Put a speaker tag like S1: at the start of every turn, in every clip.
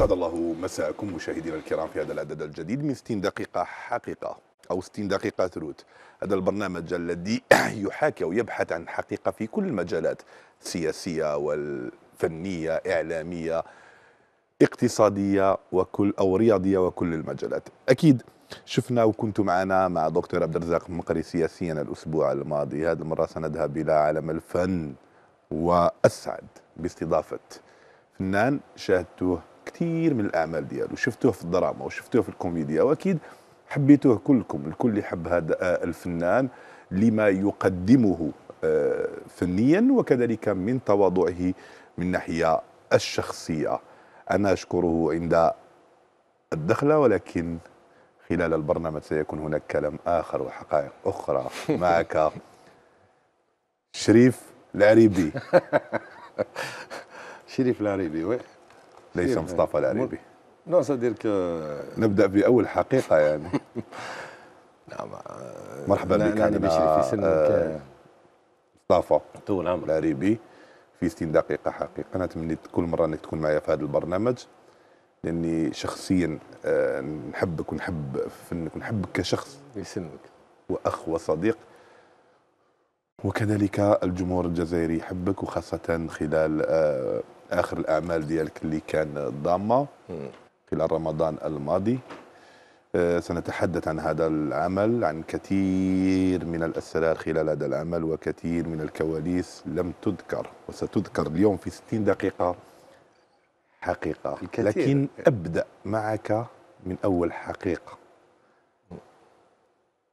S1: أسعد الله مساءكم مشاهدينا الكرام في هذا العدد الجديد من 60 دقيقة حقيقة أو 60 دقيقة ثروت هذا البرنامج الذي يحاكي ويبحث عن حقيقة في كل المجالات السياسية والفنية إعلامية اقتصادية وكل أو رياضية وكل المجالات أكيد شفنا وكنت معنا مع دكتور عبد الرزاق مقري سياسيا الأسبوع الماضي هذه المرة سنذهب إلى عالم الفن وأسعد باستضافة فنان شاهدته كثير من الاعمال ديالو شفتوه في الدراما وشفتوه في الكوميديا واكيد حبيتوه كلكم الكل يحب هذا آه، الفنان لما يقدمه آه، فنيا وكذلك من تواضعه من ناحيه الشخصيه انا اشكره عند الدخله ولكن خلال البرنامج سيكون هناك كلام اخر وحقائق اخرى معك شريف العريبي شريف العريبي وي ليس مصطفى العريبي نو صديرك نبدا باول حقيقه يعني نعم آه، مرحبا بك انا بشري في سنك آه، مصطفى طول عمرك العريبي في 60 دقيقه حقيقه انا تمنيت كل مره انك تكون معي في هذا البرنامج لاني شخصيا آه، نحبك ونحب فنك ونحبك كشخص يسلمك واخ وصديق وكذلك الجمهور الجزائري يحبك وخاصه خلال اخر الاعمال ديالك اللي كان ضامه خلال رمضان الماضي آه، سنتحدث عن هذا العمل عن كثير من الأسرار خلال هذا العمل وكثير من الكواليس لم تذكر وستذكر اليوم في 60 دقيقة حقيقة الكثير. لكن أبدأ معك من أول حقيقة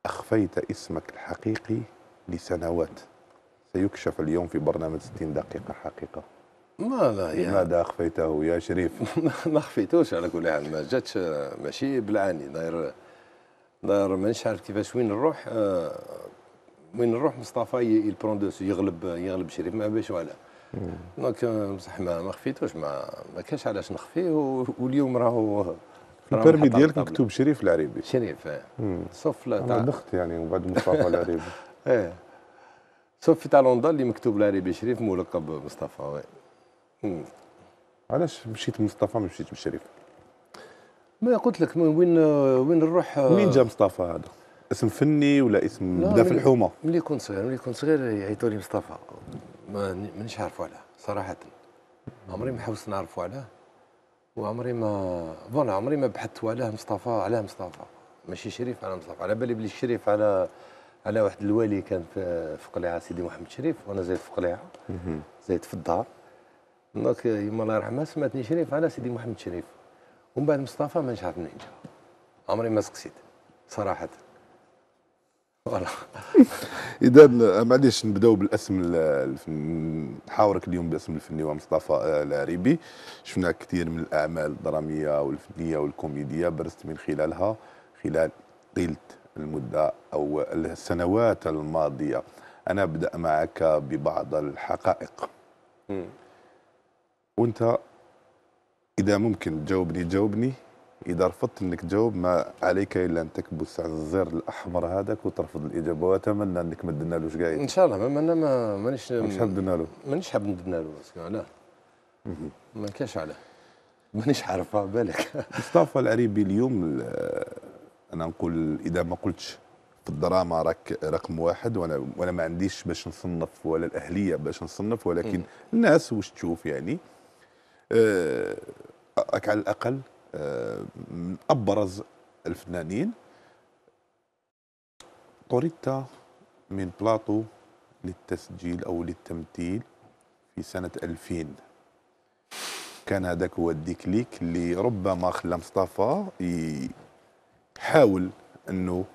S1: أخفيت اسمك الحقيقي لسنوات سيكشف اليوم في برنامج 60 دقيقة حقيقة ما لا يعني لماذا
S2: اخفيته يا شريف؟ ما خفيتوش على كل حال ما جاتش ماشي بالعاني داير داير مانيش عارف كيفاش وين نروح آه، وين نروح مصطفى يبرون دوسو يغلب يغلب شريف ما بيش ولا دونك آه، بصح ما ما خفيتوش ما ما كانش علاش نخفيه واليوم راهو البيرمي ديالك مكتوب
S1: شريف العريبي
S2: شريف آه. لا تاع دخت يعني من بعد مصطفى العريبي ايه سوف في تاع لندن اللي مكتوب العريبي شريف ملقب مصطفى وي
S1: علاش مشيت مصطفى ما مشيتش بالشريف
S2: ما قلت لك وين وين نروح منين جا
S1: مصطفى هذا اسم فني ولا اسم بدا في الحومه
S2: ملي كنت صغير ملي كنت صغير يعيطوا لي مصطفى ما منش عارفوا عليه صراحه عمري ما حوس نعرفه عليه وعمري ما فوالا عمري ما بحثت علاه مصطفى علاه مصطفى ماشي شريف على مصطفى على بالي بلي الشريف على على واحد الوالي كان في, في قليعه سيدي محمد شريف وانا زايد في قليعه زايد في الدار دونك يما الله يرحمها سماتني شريف على سيدي محمد شريف ومن بعد مصطفى ما نجحت منين جا عمري ما سقسيت صراحه
S1: فوالا اذا معليش نبداو بالاسم نحاورك اليوم بالاسم الفني ومصطفى آه، العريبي شفنا كثير من الاعمال الدراميه والفنيه والكوميديه برزت من خلالها خلال طيله المده او السنوات الماضيه انا ابدا معك ببعض الحقائق وانت اذا ممكن تجاوبني جاوبني اذا رفضت انك تجاوب ما عليك الا ان تكبس على الزر الاحمر هذاك وترفض الاجابه واتمنى انك ما دنالوش كاع ان شاء
S2: الله ما انا ما مانيش
S1: مانيش حاب ندنالو مانيش حاب ندنالو علاه ما كاش علاه مانيش عارف بالك مصطفى العريبي اليوم آه، انا نقول اذا ما قلتش في الدراما راك رقم واحد وانا وانا ما عنديش باش نصنف ولا الاهليه باش نصنف ولكن الناس واش تشوف يعني آه، على الاقل آه، من ابرز الفنانين طردت من بلاطو للتسجيل او للتمثيل في سنه 2000 كان هذاك هو الديكليك اللي ربما خلى مصطفى يحاول انه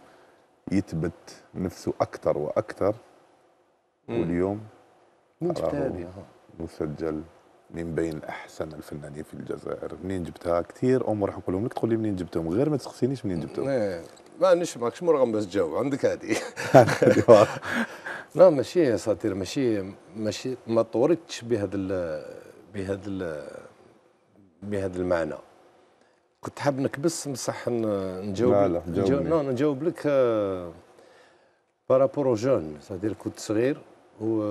S1: يثبت نفسه اكثر واكثر واليوم مسجل من بين احسن الفنانين في الجزائر منين جبتها كثير امور راح نقولهم لك تقول لي منين جبتهم غير ما تسقسينيش منين جبتهم
S2: إيه، ما نيش ماكش مرغم باش تجاوب عندك هذه لا ماشي يا ساتير ماشي ماشي ما طورتش بهذا بهذا بهذا المعنى كنت حاب نكبس بصح نجاوب لا لا نجاوب, نجاوب لك بارابور آه، جون ساتير كنت صغير و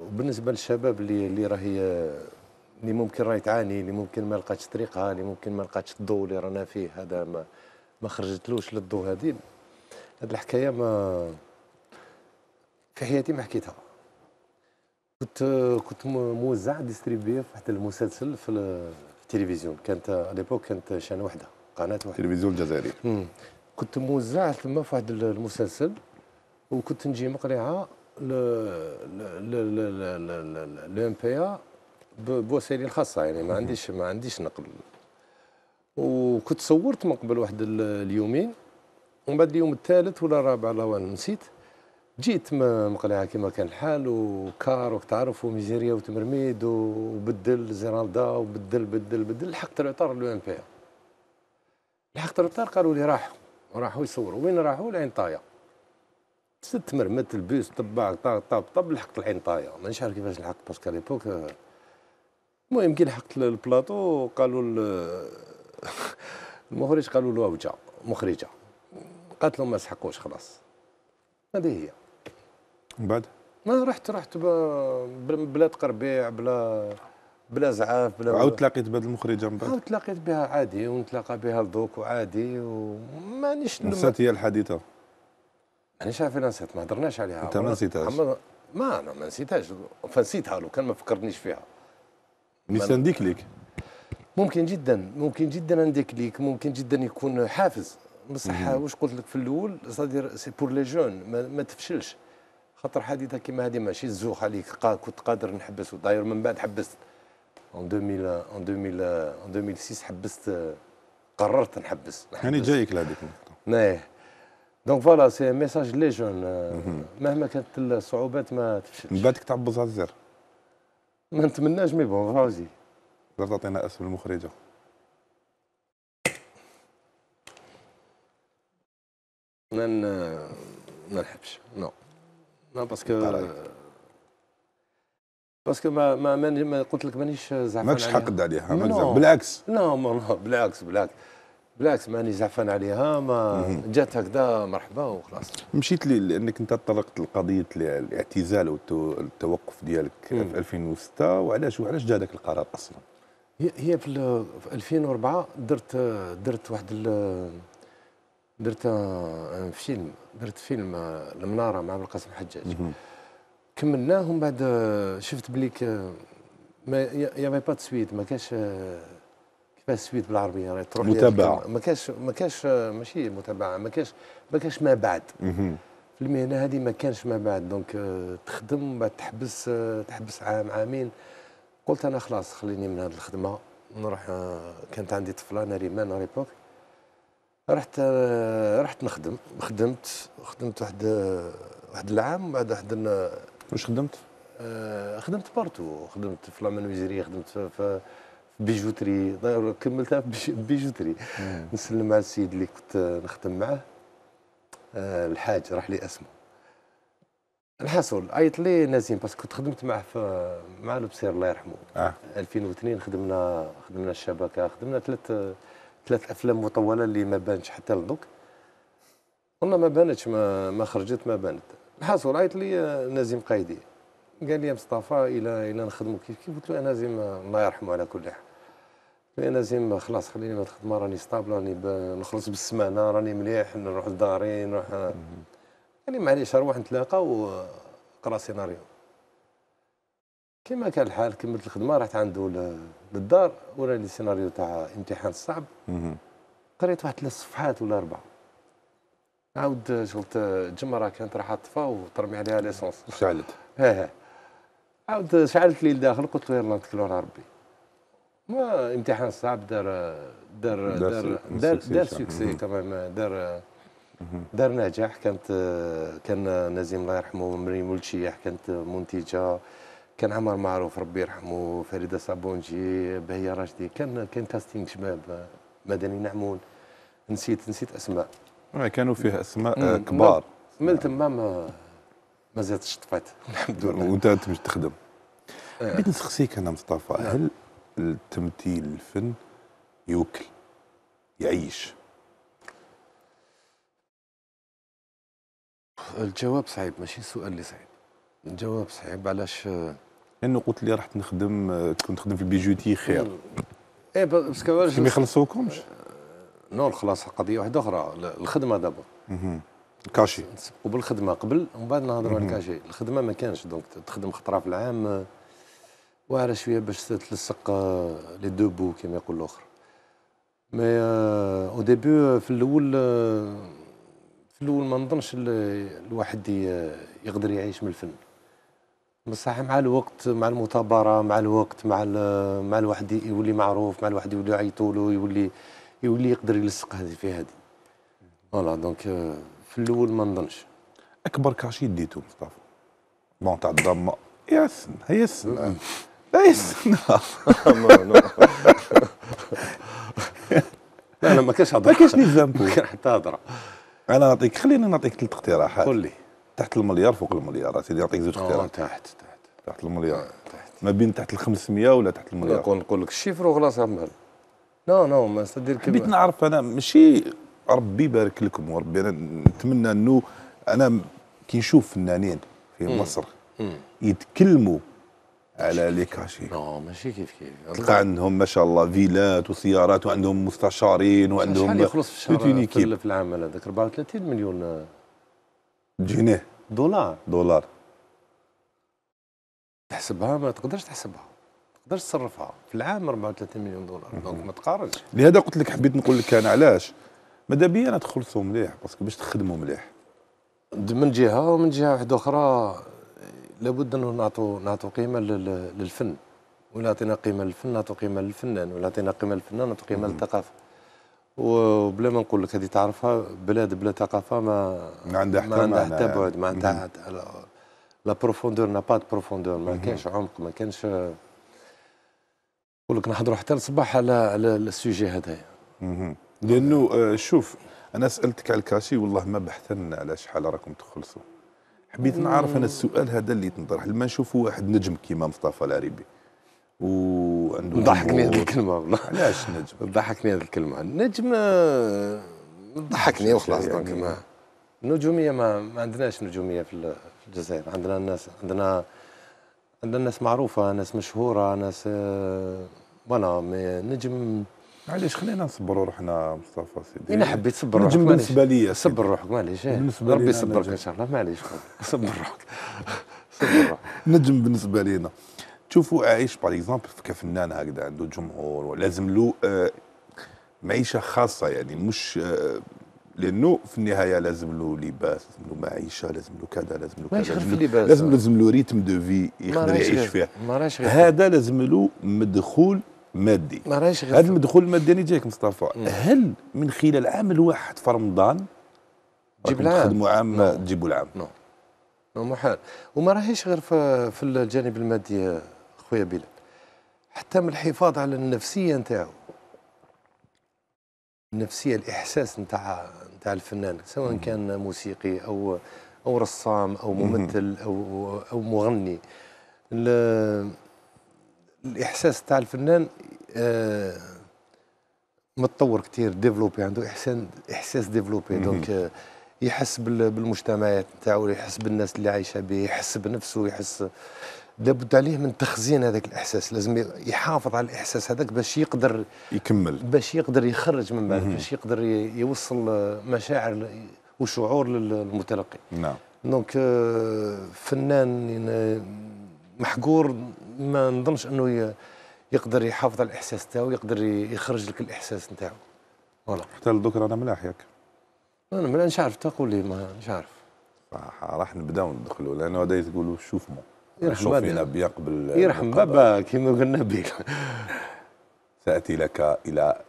S2: وبالنسبه للشباب اللي اللي راهي اللي ممكن راهي تعاني اللي ممكن ما لقاتش طريقها اللي ممكن ما لقاتش الضوء اللي رانا فيه هذا ما ما خرجتلوش للضوء هذه هذه الحكايه ما في حياتي ما حكيتها كنت كنت موزع ديستريبي في واحد المسلسل في التلفزيون كانت اليبوك كانت شان وحده قناه وحده التلفزيون الجزائري كنت موزع تما في واحد المسلسل وكنت نجي مقرعه لو ام بي ا بوسائلي الخاصه يعني ما عنديش ما عنديش نقل وكنت صورت من قبل واحد اليومين ومن بعد اليوم الثالث ولا الرابع الله نسيت جيت مقلعه كما كان الحال وكار وك تعرف وميزيريا وتمرميد وبدل زيرالدا وبدل بدل بدل لحقت العطار لو ام بي لحقت العطار قالوا لي راحوا راحوا يصوروا وين راحوا لعين طايه ست مرمات البيس طبع طاب طاب طاب لحقت العين طاير مانيش عارف كيفاش لحقت باسكو ليبوك آه. المهم كي لحقت البلاطو قالوا المخرج قالوا له وجع مخرجه قالت لهم ما سحقوش خلاص هذه هي من بعد ما رحت رحت بلا تقربيع بلا بلا زعاف بلا عاود
S1: تلاقيت بهذه المخرجه من بعد عاود
S2: تلاقيت بها عادي ونتلاقى بها دوك وعادي ومانيش نسات هي الحادثه انا شايف نسيت ما هدرناش عليها انت ما نسيتهاش ما انا ما نسيتهاش فنسيتها لو كان ما فكرتنيش فيها
S1: نسيان ديك ليك
S2: ممكن جدا ممكن جدا عندك ليك ممكن جدا يكون حافز بصح واش قلت لك في الاول صادير سي بور لي جون ما, ما تفشلش خاطر حادثه كيما هذه ماشي الزوخ عليك كنت قادر نحبس وداير من بعد حبست اون 2000 اون 2000 اون 2006 حبست قررت نحبس, نحبس. يعني جايك لهذيك النقطه دونك فوالا سي ميساج لي جون مهما كانت الصعوبات
S1: ما تفشلش من بعدك تعبز على الزر ما نتمناش مي بون فوزي تقدر تعطينا اسم المخرجه ما ما نحبش نو نو باسكو
S2: باسكو ما ما, ما قلت لك مانيش زعما ماكش حقد عليها بالعكس نو بالعكس بالعكس بالعكس ماني زعفان عليها ما جات هكذا مرحبا وخلاص
S1: مشيت لي لانك انت طرقت لقضيه الاعتزال والتوقف ديالك مم. في 2006 وعلاش وعلاش جا هذاك القرار اصلا؟
S2: هي هي في, في 2004 درت درت واحد درت فيلم درت فيلم المناره مع القاسم حجاج كملناه ومن بعد شفت بليك ما يافي با سويت ما كانش سويت بالعربيه يعني تروح متابعه ما كانش ما كانش ماشي متابعه ما كانش ما كانش ما بعد في المهنه هذه ما كانش ما بعد دونك آه، تخدم بعد تحبس آه، تحبس عام عامين قلت انا خلاص خليني من هذه الخدمه نروح آه، كانت عندي طفله ناريمان ريبوك رحت رحت نخدم خدمت خدمت واحد واحد العام بعد واحد واش خدمت؟ خدمت بارتو خدمت في لا خدمت في بيجوتري كملتها بيجوتري نسلم على السيد اللي كنت نخدم معاه آه، الحاج راح لي اسمه الحصول عيط لي نازين باسكو كنت خدمت معه في مع البصير الله يرحمه آه. 2002 خدمنا خدمنا الشبكه خدمنا ثلاث ثلاث افلام مطوله اللي ما بانش حتى لدوك والله ما بانتش ما, ما خرجت ما بانت الحصول عيط لي آه، نازم قايدي قال لي يا مصطفى الى الى نخدموا كيف كيف قلت له نازم الله يرحمه على كل حال لازم خلاص خليني ما تخدم راني ستابل راني نخلص بالسمانه راني مليح نروح لداري نروح قال لي يعني معليش اروح نتلاقى وقرا سيناريو كما كان الحال كملت الخدمه رحت عنده للدار وراني السيناريو تاع امتحان صعب قريت واحد ثلاث صفحات ولا اربعه عاود شغلت جمره كانت راح تطفى وترمي عليها ليسونس شعلت ها إيه. ها عاود شعلت لي لداخل قلت له يلا نتكلوا على ربي ما امتحان صعب دار دار دار دار, دار سكسي كمان دار دار نجاح كانت كان نزيم الله يرحمه مريم الشيح كانت منتجه كان عمر معروف ربي يرحمه فريده صابونجي بهية راشدي كان كان كاستينج شباب مدني نعمون نسيت نسيت اسماء آه، كانوا فيه اسماء آه، كبار من تما ما
S1: ما زادتش طفات الحمد لله وانت تمشي تخدم آه. بغيت نسقسيك انا مصطفى نعم. هل التمثيل الفن يوكل يعيش
S2: الجواب صعيب ماشي السؤال اللي صعيب
S1: الجواب صعيب علاش لانه قلت لي رحت نخدم كنت نخدم في البيجوتي خير
S2: ايه باسكو ما يخلصوكمش
S1: آه، نو الخلاص قضيه واحده اخرى
S2: الخدمه دابا الكاشي وبالخدمه قبل ومن بعد نهضروا على الكاشي الخدمه ما كانش دونك تخدم خطره في العام واعره شويه باش تلصق آه، لي دو بو كما يقول الاخر مي او آه، ديبو آه، في الاول في الاول ما نظنش الواحد يقدر يعيش من الفن بصح مع الوقت مع المثابره مع الوقت مع مع الواحد يولي معروف مع الواحد يولي يعيطوا له يولي يولي يقدر يلصق هذه في هذه
S1: فوالا دونك في الاول ما نظنش اكبر كاشي ديتو مصطفى بون تاع الضمه ياسن ياسن لا نعم. لا انا ما كانش هضره ما كانش ذنب كان حتى هضره انا نعطيك خليني نعطيك ثلاث اقتراحات قول لي تحت المليار فوق المليار سيدي نعطيك زوج اقتراحات تحت تحت تحت المليار آه، تحت ما بين تحت ال 500 ولا تحت المليار نقول نقول لك الشيفر وخلاص عمال نو نو ما استدير كلمه حبيت نعرف انا ماشي ربي يبارك لكم وربي انا نتمنى انه انا كي نشوف فنانين في مصر يتكلموا على لي كاشي ماشي كيف كيف تلقى عندهم ما شاء الله فيلات وسيارات وعندهم مستشارين وعندهم شحال يخلص في الشهر
S2: في, العمل هذاك 34 مليون آه، جنيه دولار دولار تحسبها ما تقدرش تحسبها تقدرش تصرفها في العام 34
S1: مليون دولار دونك ما تقارنش لهذا قلت لك حبيت نقول لك انا علاش ماذا بيا تخلصوا مليح باسكو باش تخدموا مليح من جهه ومن جهه واحده اخرى
S2: لابد انه نعطوا نعطوا قيمه للفن ولا عطينا قيمه للفن نعطوا قيمه للفنان ولا عطينا قيمه للفنان نعطوا قيمه للثقافه وبلا ما نقول لك هذه تعرفها بلاد بلا ثقافه ما ما عندها حتى ما عندها حتى بعد ما عندها لا بروفوندور نا با بروفوندور ما كانش عمق ما كانش نقول لك نحضروا
S1: حتى الصباح على على السوجي هذايا لانه آه، شوف انا سالتك على الكاشي والله ما بحثنا على شحال راكم تخلصوا حبيت نعرف انا السؤال هذا اللي تنطرح لما نشوف واحد نجم كيما مصطفى العريبي وعنده ضحكني هذه الكلمه والله علاش نجم ضحكني هذه الكلمه النجم آه، ضحكني
S2: وخلاص دونك ما النجوميه ما, ما عندناش نجوميه في الجزائر عندنا الناس عندنا عندنا ناس معروفه ناس مشهوره ناس فوالا آه،
S1: مي نجم معليش خلينا نصبروا روحنا مصطفى سيدي انا حبيت تصبر روحك بالنسبه ليا صبر روحك معليش ربي يصبرك ان شاء الله معليش صبر روحك صبر روحك نجم بالنسبه لينا تشوفوا عايش باغ اكزومبل كفنان هكذا عنده جمهور ولازم له آه، معيشه خاصه يعني مش آه، لانه في النهايه لازم له لباس لازم له معيشه لازم له كذا لازم له كذا لازم, لازم لازم له ريتم دو في يقدر يعيش فيه هذا لازم له مدخول مادي هذا المدخول المادي اللي جايك مصطفى هل من خلال عام الواحد في رمضان تجيب العام تخدموا عام تجيبوا نعم. العام نو نعم. نو نعم، محال وما راهيش
S2: غير في, في الجانب المادي خويا بلال حتى من الحفاظ على النفسيه نتاعو النفسيه الاحساس نتاع نتاع الفنان سواء كان موسيقي او او رسام او ممثل او او مغني الاحساس تاع الفنان آه متطور كثير ديفلوبي عنده احسان احساس ديفلوبي دونك آه يحس بالمجتمعات نتاعو يحس بالناس اللي عايشه به يحس بنفسه يحس لابد عليه من تخزين هذاك الاحساس لازم يحافظ على الاحساس هذاك باش يقدر يكمل باش يقدر يخرج من بعد باش يقدر يوصل مشاعر وشعور للمتلقي نعم دونك آه، فنان محقور ما نظنش انه يقدر يحافظ على الاحساس تاعو يقدر يخرج لك الاحساس نتاعو فوالا حتى لدوك رانا ملاح ياك انا ما مش عارف تقول لي ما
S1: مش عارف صح راح نبداو ندخلوا لانه هذا تقولوا شوف مو يرحم بابا بيا يرحم بابا كيما قلنا بيك ساتي لك الى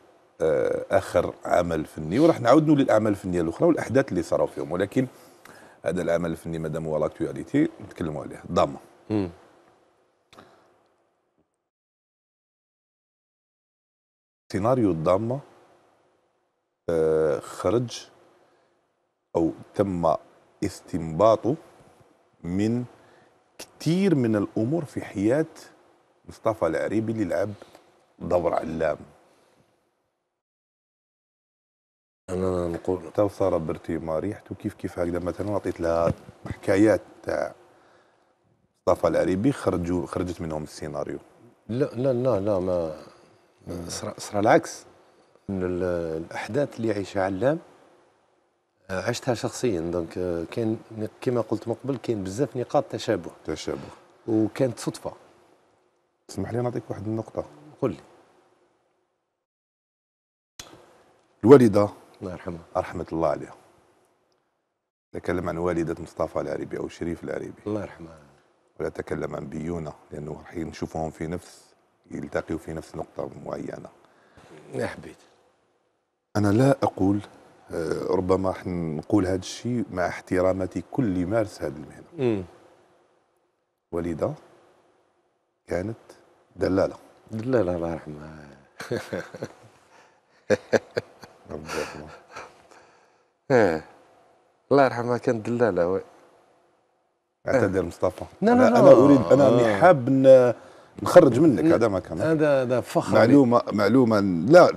S1: آه، اخر عمل فني وراح نعاودوا للاعمال الفنيه الاخرى والاحداث اللي صاروا فيهم ولكن هذا العمل الفني مادام هو لاكتواليتي نتكلموا عليه ضامه سيناريو الضامه خرج او تم استنباطه من كثير من الامور في حياه مصطفى العريبي اللي لعب دور علام انا نقول تو صار برتيما ريحته كيف كيف هكذا مثلا عطيت لها حكايات تاع مصطفى العريبي خرجوا خرجت منهم السيناريو لا لا لا
S2: لا ما صرا العكس ان الاحداث اللي يعيشها علام آه، عشتها شخصيا دونك آه، كان كما قلت من قبل كاين بزاف نقاط تشابه
S1: تشابه وكانت صدفه تسمح لي نعطيك واحد النقطه قل لي الوالده الله يرحمها رحمه الله عليها نتكلم عن والده مصطفى العريبي او شريف العريبي الله يرحمها ولا تكلم عن بيونه لانه راح نشوفهم في نفس يلتقيوا في نفس نقطة معينة أحبيت أنا لا أقول آه، ربما نقول هذا الشيء مع احترامتي كل اللي يمارس هذه
S2: المهنة
S1: ولذا كانت دلالة دلالة الله يرحمها
S2: آه، الله يرحمها كانت دلالة اعتذر مصطفى لا لا لا انا اريد انا آه.
S1: حاب نخرج منك هذا ما كان هذا هذا فخر معلومه معلومه لا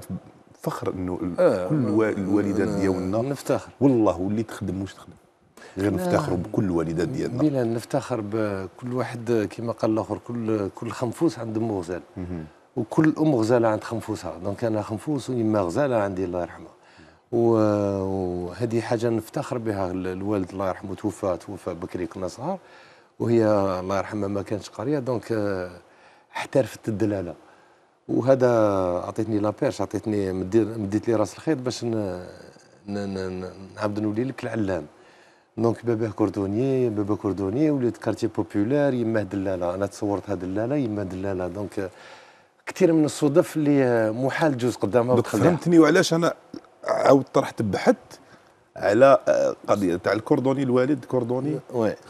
S1: فخر انه آه كل آه، الوالدات ديالنا نفتخر والله واللي تخدم واش تخدم غير نفتخر بكل الوالدات ديالنا
S2: بلا نفتخر بكل واحد كما قال الاخر كل كل خنفوس عند امه غزال وكل ام غزاله عند خنفوسها دونك انا خنفوس ويما غزاله عندي الله يرحمها وهذه حاجه نفتخر بها الوالد الله يرحمه توفى توفى بكري كنا صغار وهي الله يرحمها ما كانتش قريه دونك آه، احترفت الدلاله وهذا عطيتني لابيرش عطيتني مديت لي راس الخيط باش نعاود نولي لك العلام دونك بابا كوردوني بابا كوردوني وليت كارتي بوبولار يما دلاله انا تصورتها دلاله يما دلاله دونك كثير من الصدف
S1: اللي محال تجوز قدامها فهمتني وعلاش انا عاود طرحت بحث على آه، قضيه تاع الكوردوني الوالد كوردوني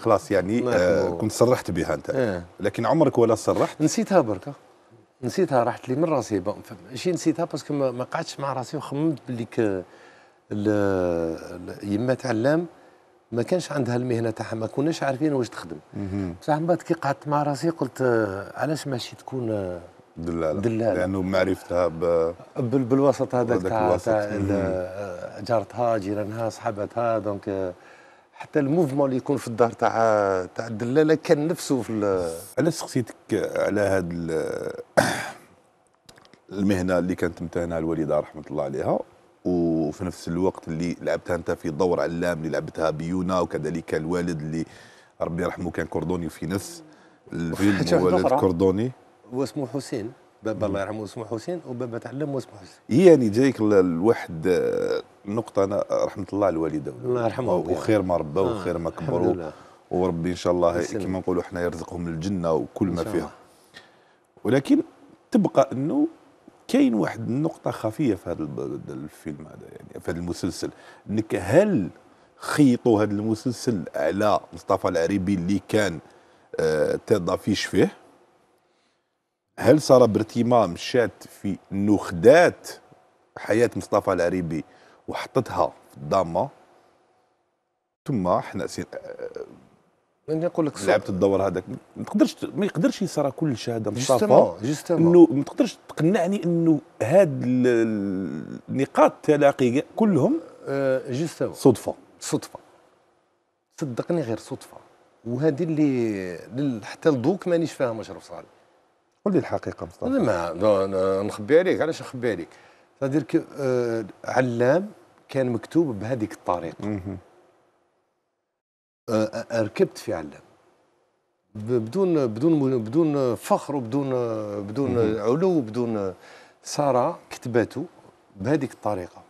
S1: خلاص يعني آه كنت صرحت بها انت إيه. لكن عمرك ولا صرحت نسيتها بركه نسيتها راحت لي من راسي
S2: ماشي نسيتها باسكو ما قعدتش مع راسي وخممت بلي يما تاع اللام ما كانش عندها المهنه تاعها ما كناش عارفين واش تخدم بصح من بعد كي قعدت مع راسي قلت آه، علاش ماشي تكون آه،
S1: دلالة دلالة لأنه معرفتها ب...
S2: بالوسط هذاك تاع جارتها جيرانها صحابتها دونك حتى الموفمون اللي يكون في الدار تاع تاع الدلاله كان نفسه في
S1: أنا سقسيتك على ال... المهنه اللي كانت تمتهنها الوالده رحمه الله عليها وفي نفس الوقت اللي لعبتها انت في دور علام اللي لعبتها بيونا وكذلك الوالد اللي ربي يرحمه كان كوردوني في نفس الفيلم والد كوردوني
S2: واسمه حسين بابا الله يرحمه اسمه حسين
S1: وبابا تعلم واسمه حسين هي يعني جايك الواحد آه، نقطة أنا رحمة الله على الوالدة الله يرحمه وخير ما آه. وخير ما كبروا وربي إن شاء الله كما نقولوا احنا يرزقهم الجنة وكل ما فيها ولكن تبقى أنه كاين واحد النقطة خفية في هذا الفيلم هذا يعني في هذا المسلسل أنك هل خيطوا هذا المسلسل على مصطفى العريبي اللي كان آه تضافيش فيه هل صار بارتمام شات في انه حياه مصطفى العريبي وحطتها في الضامه ثم احنا سين... أه، نقول لك لعبت الدور هذاك ما تقدرش ما يقدرش يصرى كل شهاده مصطفى انه ما تقدرش تقنعني انه هاد النقاط التلاقي كلهم أه، جوستومون صدفه صدفه صدقني غير صدفه وهذه اللي
S2: حتى لدوك مانيش فاهم اشرف صالح قل لي الحقيقه مصطفى ما نخبي عليك علاش نخبي عليك سادير كي آه علام كان مكتوب بهذيك الطريقه آه ركبت في علام بدون بدون بدون فخر وبدون بدون علو وبدون ساره كتبته بهذيك الطريقه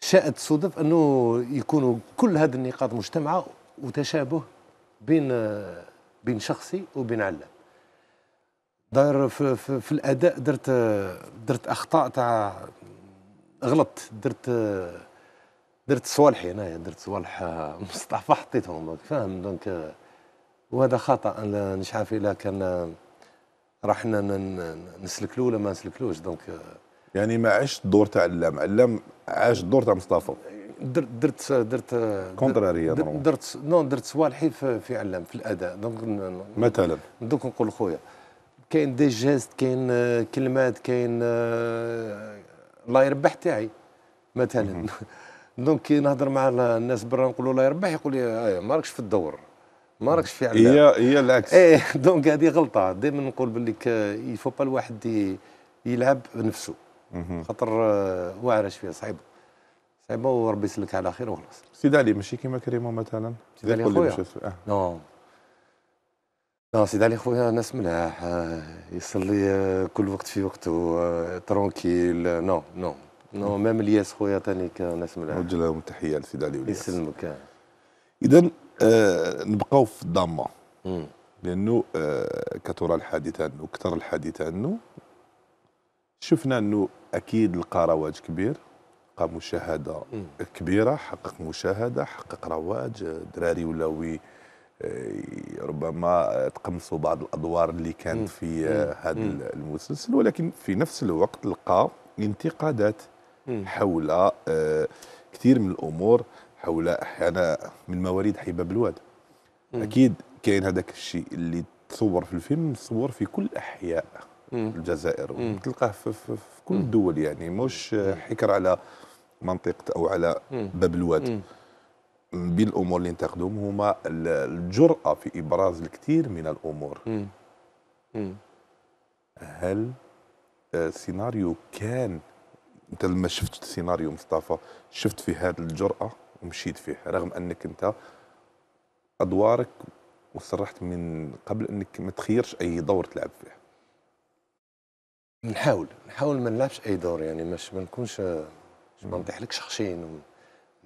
S2: شاءت صدف انه يكونوا كل هذه النقاط مجتمعه وتشابه بين بين شخصي وبين علام داير في, في, في الاداء درت درت اخطاء تاع غلطت درت درت صوالحي انايا درت صوالح آه، مصطفى حطيتهم فاهم دونك آه، وهذا خطا مش عارف الا كان آه، راح نسلكلو ولا ما نسلكلوش دونك
S1: يعني ما عشت الدور تاع علام علام عاش الدور تاع مصطفى درت درت
S2: درت كونتراري درت نو درت صوالحي في, في علام في الاداء دونك مثلا دونك نقول خويا كاين دي جيست كاين آه، كلمات كاين آه، الله يربح تاعي مثلا دونك كي نهضر مع الناس برا نقول الله يربح يقول لي آه، ما راكش في الدور ما راكش في هي هي العكس ايه دونك هذه غلطه دائما نقول باللي يفو با الواحد يلعب بنفسه خاطر واعره شويه صعيبه صعيبه وربي يسلك على خير
S1: وخلاص سيدي علي ماشي كيما كريمه مثلا سيدي علي خويا
S2: نو لا سيدي علي خويا ناس ملاح يصلي كل وقت في وقته ترونكيل نو نو نو ميم الياس خويا تاني ناس ملاح نوجه لهم تحيه لسيدي
S1: علي والياس يسلمك اذا آه نبقاو في الضامه لانه آه كثر الحديث عنه كثر الحديث عنه شفنا انه اكيد لقى رواج كبير لقى مشاهده مم. كبيره حقق مشاهده حقق رواج دراري ولاو إيه، ربما تقمصوا بعض الادوار اللي كانت في هذا المسلسل ولكن في نفس الوقت لقى انتقادات حول آه، كثير من الامور حول احيانا من حي حباب الواد اكيد كاين هذاك الشيء اللي تصور في الفيلم تصور في كل احياء الجزائر تلقاه في, في, في كل الدول يعني مش حكر على منطقه او على باب الواد بين الامور اللي نتاخذهم هما الجراه في ابراز الكثير من الامور مم. مم. هل آه، سيناريو كان انت لما شفت السيناريو مصطفى شفت في هذه الجراه ومشيت فيه رغم انك انت ادوارك وصرحت من قبل انك ما تخيرش اي دور تلعب فيه نحاول نحاول
S2: ما نلعبش اي دور يعني مش ما نكونش ما نطيحلكش خشين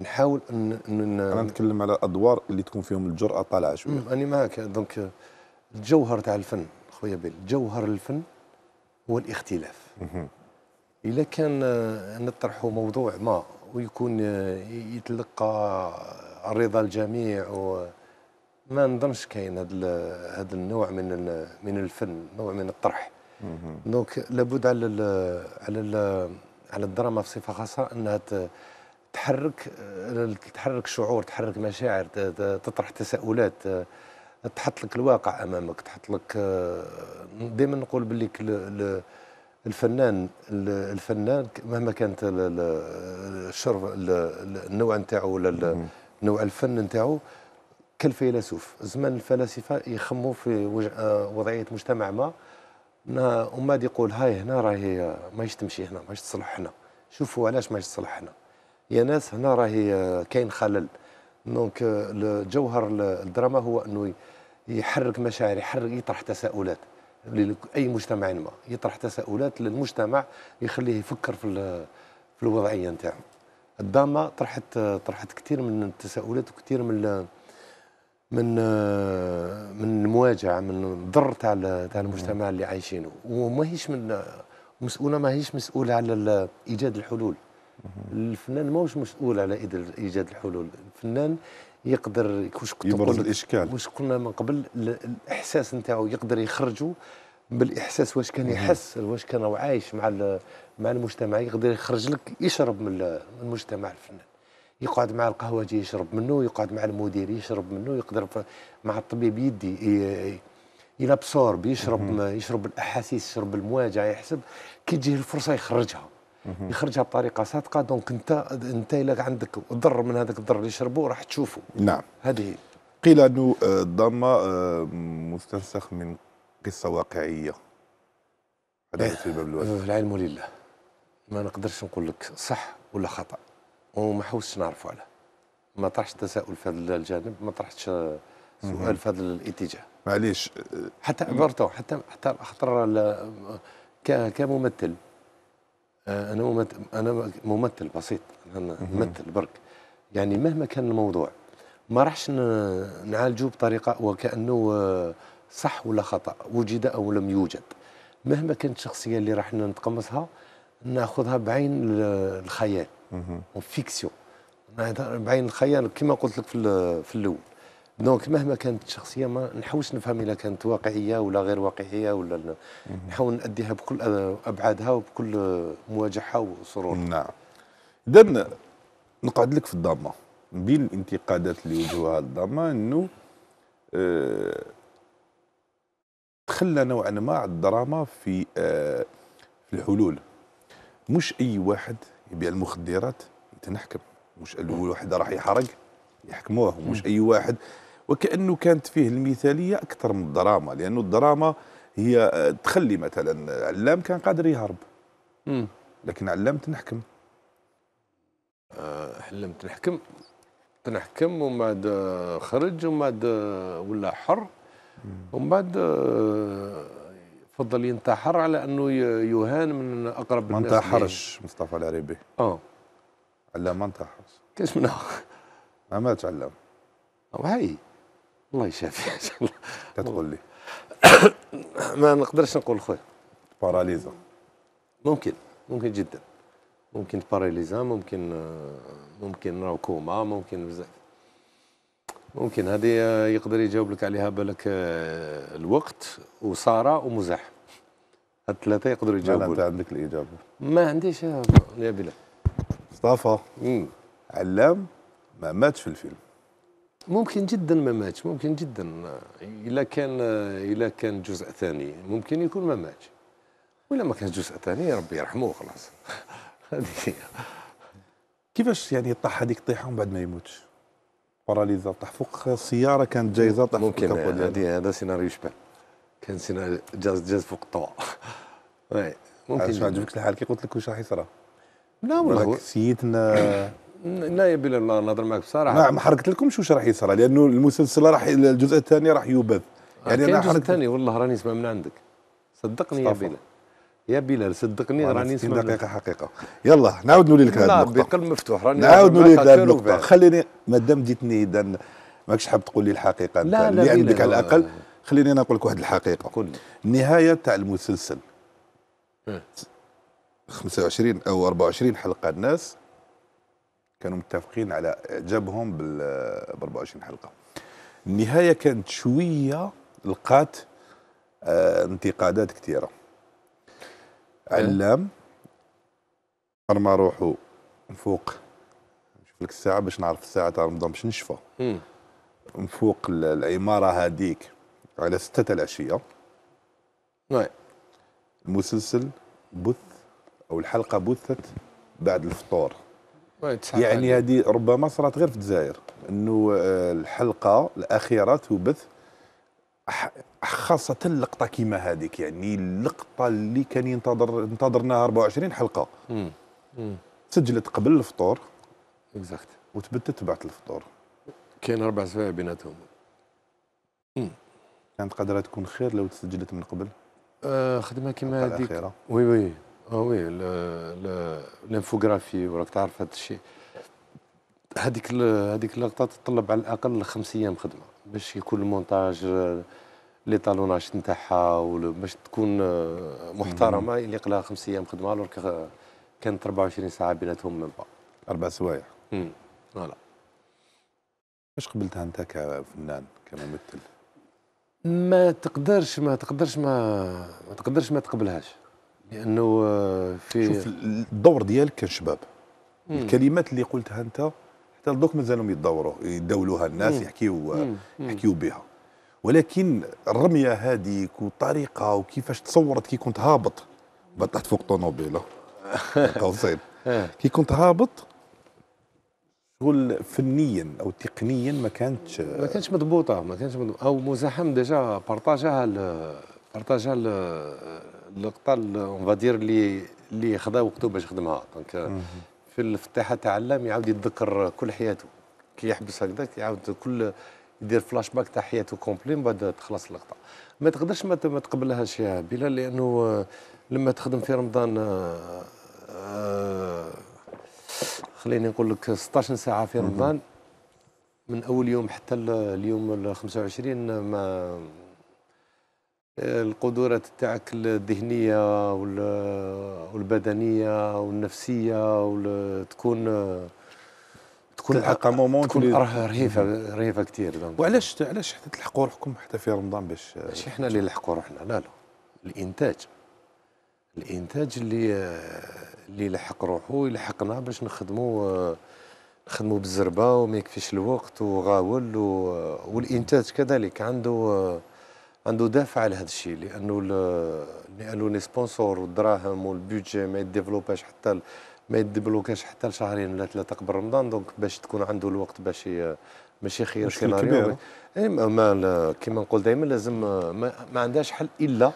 S2: نحاول ان, إن انا نتكلم على الادوار اللي تكون فيهم الجراه طالعه شويه انا معك دونك الجوهر تاع الفن خويا بيل جوهر الفن هو الاختلاف اذا كان آه، نطرحوا موضوع ما ويكون آه، يتلقى الرضا الجميع و ما نظنش كاين هذا هذا النوع من من الفن نوع من الطرح دونك لابد على الـ على الـ على الدراما بصفه خاصه انها تحرك تحرك شعور تحرك مشاعر تطرح تساؤلات تحط لك الواقع امامك تحط لك دائما نقول باللي الفنان الفنان مهما كانت الشرف النوع نتاعو ولا نوع الفن نتاعو كالفيلسوف زمان الفلاسفه يخموا في وضعيه مجتمع ما وما يقول هاي هنا راهي ماهيش تمشي هنا ماهيش تصلح هنا شوفوا علاش ماهيش تصلح هنا يا ناس هنا راهي آه، كاين خلل دونك الجوهر آه، الدراما هو انه يحرك مشاعر يحرك يطرح تساؤلات لاي مجتمع ما يطرح تساؤلات للمجتمع يخليه يفكر في في الوضعيه نتاعو الدراما طرحت آه، طرحت كثير من التساؤلات وكثير من من من المواجهه من الضر تاع تاع المجتمع اللي عايشينه وماهيش من مسؤوله ماهيش مسؤوله على ايجاد الحلول الفنان ماهوش مسؤول على ايجاد الحلول الفنان يقدر واش يبرز الاشكال واش قلنا من قبل الاحساس نتاعو يقدر يخرجه بالاحساس واش كان يحس واش كان عايش مع مع المجتمع يقدر يخرج لك يشرب من المجتمع الفنان يقعد مع القهوجي يشرب منه يقعد مع المدير يشرب منه يقدر مع الطبيب يدي يلابسورب يشرب يشرب الاحاسيس يشرب المواجع يحسب كي تجيه الفرصه يخرجها يخرجها بطريقه صادقه دونك انت انت الا عندك ضر من هذاك الضر اللي يشربوا راح تشوفه
S1: نعم هذه قيل انه آه، الضمه آه، مستنسخ من قصه واقعيه هذا باب إيه. الوحيد أه، العلم لله
S2: ما نقدرش نقول لك صح ولا خطا وما حوسش نعرفوا عليه ما طرحش تساؤل في هذا الجانب ما طرحتش سؤال في هذا الاتجاه معليش حتى عبرته حتى حتى خطر كممثل آه، انا ممثل انا ممثل بسيط انا ممثل برك يعني مهما كان الموضوع ما راحش نعالجه بطريقه وكانه آه، صح ولا خطا وجد او لم يوجد مهما كانت الشخصيه اللي راح نتقمصها ناخذها بعين الخيال وفيكسيون بعين الخيال كما قلت لك في الاول دونك مهما كانت الشخصيه ما نحاولش نفهم اذا كانت واقعيه ولا غير واقعيه ولا نحاول ناديها بكل ابعادها وبكل
S1: مواجهه وسرور نعم اذا نقعد لك في الضامه من بين الانتقادات اللي وجهوها الضامه انه أه تخلى نوعا ما الدراما في أه في الحلول مش اي واحد يبيع المخدرات يتنحكم مش اي واحد راح يحرق يحكموه مش اي واحد وكانه كانت فيه المثاليه اكثر من الدراما لانه الدراما هي آه، تخلي مثلا علام كان قادر يهرب مم. لكن علام تنحكم أه تنحكم
S2: تنحكم ومن بعد آه، خرج ومن بعد آه، ولا حر ومن بعد فضل ينتحر على انه يهان من اقرب ما الناس ما انتحرش
S1: مصطفى العريبي اه علام ما انتحرش كاش منه ما ماتش علام وهي الله يشافي ان شاء الله كتقول لي ما نقدرش نقول خويا باراليزا ممكن
S2: ممكن جدا ممكن باراليزا ممكن آه، ممكن كوما ممكن بزاف ممكن هذه آه، يقدر يجاوب لك عليها بالك آه، الوقت وساره ومزاح هاد الثلاثه يقدروا يجاوبوا انت عندك الاجابه ما عنديش يا بلال مصطفى علام ما ماتش في الفيلم ممكن جدا ما ماتش ممكن جدا الا كان الا كان جزء ثاني ممكن يكون ما ماتش ولا ما كان جزء ثاني ربي يرحمه
S1: وخلاص كيفاش يعني طاح هذيك الطيحه ومن بعد ما يموتش باراليزا طاح فوق سياره كانت جايزه طاح ممكن هذه هذا سيناريو شبه كان سيناريو جاز جاز فوق الطوا ممكن شو عجبك الحال كي قلت لك واش راح يصرى لا والله سيدنا
S2: لا الى الله نهضر معك بصراحه ما
S1: حركت لكم واش راح يصرى لانه المسلسل راح الجزء الثاني راح يبث آه، يعني انا الجزء
S2: الثاني والله راني نسمع من عندك صدقني يا بلال يا بلال صدقني راني نسمع دقيقة حقيقة
S1: يلا نعاود نولي لك هذه النقطة بقلب
S2: مفتوح راني نعاود نولي لك هذه النقطة
S1: خليني مادام جيتني اذا ماكش حاب تقول لي الحقيقة لا لا اللي عندك على الأقل خليني انا نقول لك واحد الحقيقة كل. النهاية تاع المسلسل 25 أو 24 حلقة الناس كانوا متفقين على اعجابهم بال 24 آه، حلقه النهايه كانت شويه لقات آه انتقادات كثيره إيه. علام رمى روحه فوق نشوف لك الساعه باش نعرف الساعه تاع رمضان باش نشفى إيه. من فوق العماره هذيك على ستة العشيه وي المسلسل بث او الحلقه بثت بعد الفطور يعني هذه ربما صارت غير في الجزائر انه آه، الحلقه الاخيره تبث خاصة لقطة كيما هذيك يعني اللقطة اللي كان ينتظر انتظرناها 24 حلقة
S2: مم. مم.
S1: سجلت قبل الفطور اكزاكت وتبتت بعد الفطور
S2: كاين أربع سوايع بيناتهم كانت قادرة تكون خير لو تسجلت من قبل آه خدمة كيما هذيك وي وي اه وي الانفوغرافي وراك تعرف هذا الشيء هذيك هذيك اللقطه تتطلب على الاقل خمس ايام خدمه باش يكون المونتاج لي طالوناج نتاعها باش تكون آه، محترمه اللي قلها خمس ايام خدمه لورك
S1: كانت 24 ساعه بيناتهم من با اربع سوايع فوالا واش قبلتها انت كفنان كممثل
S2: ما تقدرش ما تقدرش ما ما تقدرش ما تقبلهاش لانه آه، في شوف
S1: الدور ديالك كان شباب مم. الكلمات اللي قلتها انت حتى لدوك مازالهم يدوروا يداولوها الناس يحكيو آه، يحكيو بها ولكن الرميه هذيك والطريقه وكيفاش تصورت كي كنت هابط بطحت فوق طوموبيله قوسين كي كنت هابط تقول فنيا او تقنيا ما كانتش آه، ما كانتش
S2: مضبوطه ما كانتش مضبوطة او مزاحم ديجا بارطاجها بارطاجها اللقطه اون فادير اللي اللي خذا وقته باش يخدمها دونك في الفتاحه علام يعاود يتذكر كل حياته كي يحبس هكذاك يعاود كل يدير فلاش باك تاع حياته كومبلي من بعد تخلص اللقطه ما تقدرش ما تقبلهاش يا بلال لانه لما تخدم في رمضان آه، آه، خليني نقول لك 16 ساعه في رمضان من اول يوم حتى اليوم 25 ما القدرات تاعك الذهنيه والبدنيه والنفسيه تكون تكون تلحق مومون تكون رهيفه رهيفه mm-hmm. كثير وعلاش علاش حتى تلحقوا روحكم حتى في رمضان باش ماشي آه، حنا اللي لحقوا روحنا لا لا الانتاج الانتاج اللي آه، اللي لحق روحو يلحقنا باش نخدموا آه، نخدموا بالزربه وما يكفيش الوقت وغاول والانتاج كذلك عنده عنده دافع لهذا الشيء لانه لانه لي سبونسور والدراهم والبيدجي ما يديفلوباش حتى ما يديبلوكاش حتى لشهرين ولا ثلاثه قبل رمضان دونك باش تكون عنده الوقت باش ماشي خير سيناريو إيه، ما كيما نقول دائما لازم ما, ما عندهاش حل الا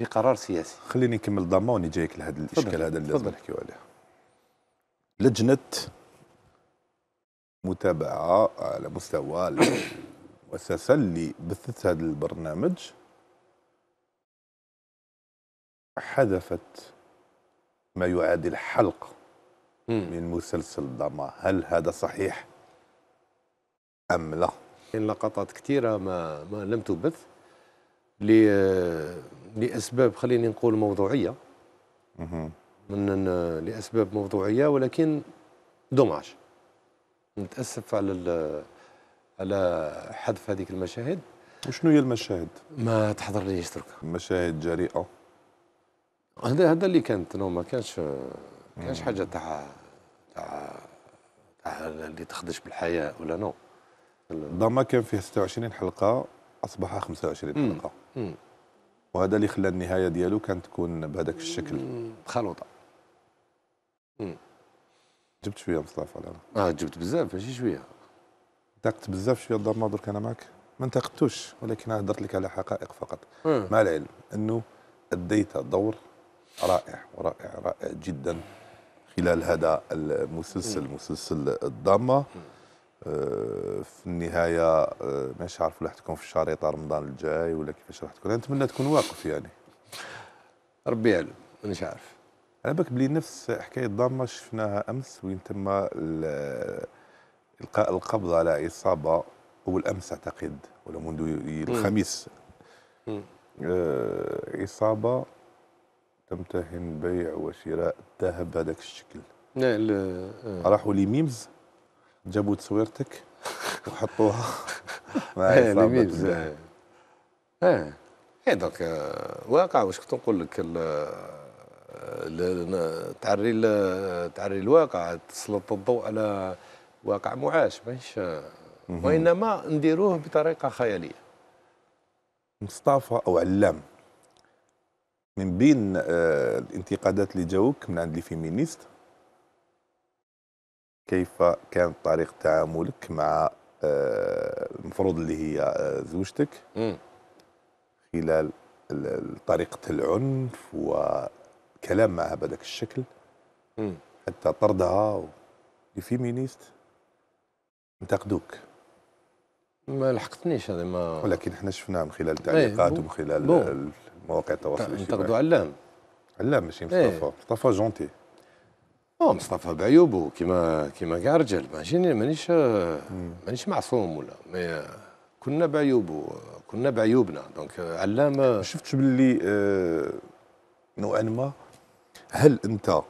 S2: بقرار سياسي
S1: خليني نكمل ضمه وني جايك لهذا الاشكال هذا اللي لازم نحكيو عليه لجنه متابعه على مستوى المؤسسة اللي بثت هذا البرنامج حذفت ما يعادل حلقة من مسلسل دراما هل هذا صحيح أم لا؟ كاين لقطات كثيرة ما, ما لم تبث
S2: لأسباب خليني نقول موضوعية من لأسباب موضوعية ولكن دوماج نتأسف على على حذف هذيك المشاهد وشنو هي المشاهد؟ ما تحضر ليش ترك مشاهد جريئه هذا هذا اللي كانت نو ما كانش
S1: كانش حاجه تاع تاع تاع اللي تخدش بالحياه ولا نو ضما كان فيه 26 حلقه اصبح 25 حلقه مم. وهذا اللي خلى النهايه ديالو كانت تكون بهذاك الشكل خلوطه جبت شويه مصطفى اه جبت بزاف ماشي شويه انتقدت بزاف شويه الدراما درك انا معك ما انتقدتوش ولكن انا هضرت لك على حقائق فقط مع العلم انه اديت دور رائع ورائع رائع جدا خلال هذا المسلسل مم. مسلسل الضامه آه في النهايه آه مش عارف راح تكون في الشريطه رمضان الجاي ولا كيفاش راح تكون نتمنى تكون واقف يعني ربي يعلم مانيش عارف على بالك بلي نفس حكايه الضامة شفناها امس وين تم القاء القبض على إصابة أول أمس أعتقد ولا منذ الخميس آه إصابة تمتهن بيع وشراء الذهب بهذاك الشكل
S2: لا آه. راحوا
S1: لي ميمز جابوا تصويرتك وحطوها مع إيه، ميمز إيه.
S2: إيه. اه, آه. اي دونك واقع واش كنت نقول لك آه، تعري تعري الواقع تسلط الضوء على واقع معاش ماهيش آه. وانما نديروه بطريقه خياليه
S1: مصطفى او علام من بين آه، الانتقادات اللي جاوك من عند لي فيمينيست كيف كانت طريقه تعاملك مع آه، المفروض اللي هي زوجتك خلال طريقه العنف وكلام معها بهذاك الشكل حتى طردها لي فيمينيست انتقدوك ما لحقتنيش هذا ما ولكن احنا شفناه من خلال التعليقات إيه، ومن خلال مواقع التواصل الاجتماعي انتقدوا علام علام ماشي إيه. مصطفى مصطفى جونتي
S2: اه مصطفى بعيوبه كيما كيما كاع رجال ماشي مانيش مانيش معصوم ولا مي كنا بعيوبه كنا بعيوبنا دونك
S1: علام ما شفتش باللي آه نوعا ما هل انت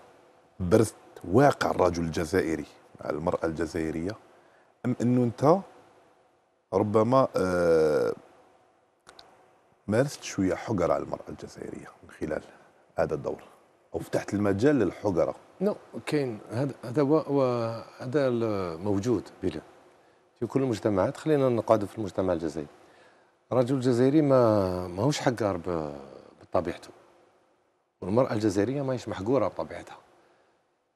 S1: برزت واقع الرجل الجزائري مع المراه الجزائريه ام انه انت ربما آه، مارست شويه حقره على المراه الجزائريه من خلال هذا الدور او فتحت المجال للحقره
S2: نو كاين هذا هذا هذا موجود بلا في كل المجتمعات خلينا نقعد في المجتمع الجزائري الرجل الجزائري ما ماهوش حقار بطبيعته والمراه الجزائريه ماهيش محقوره بطبيعتها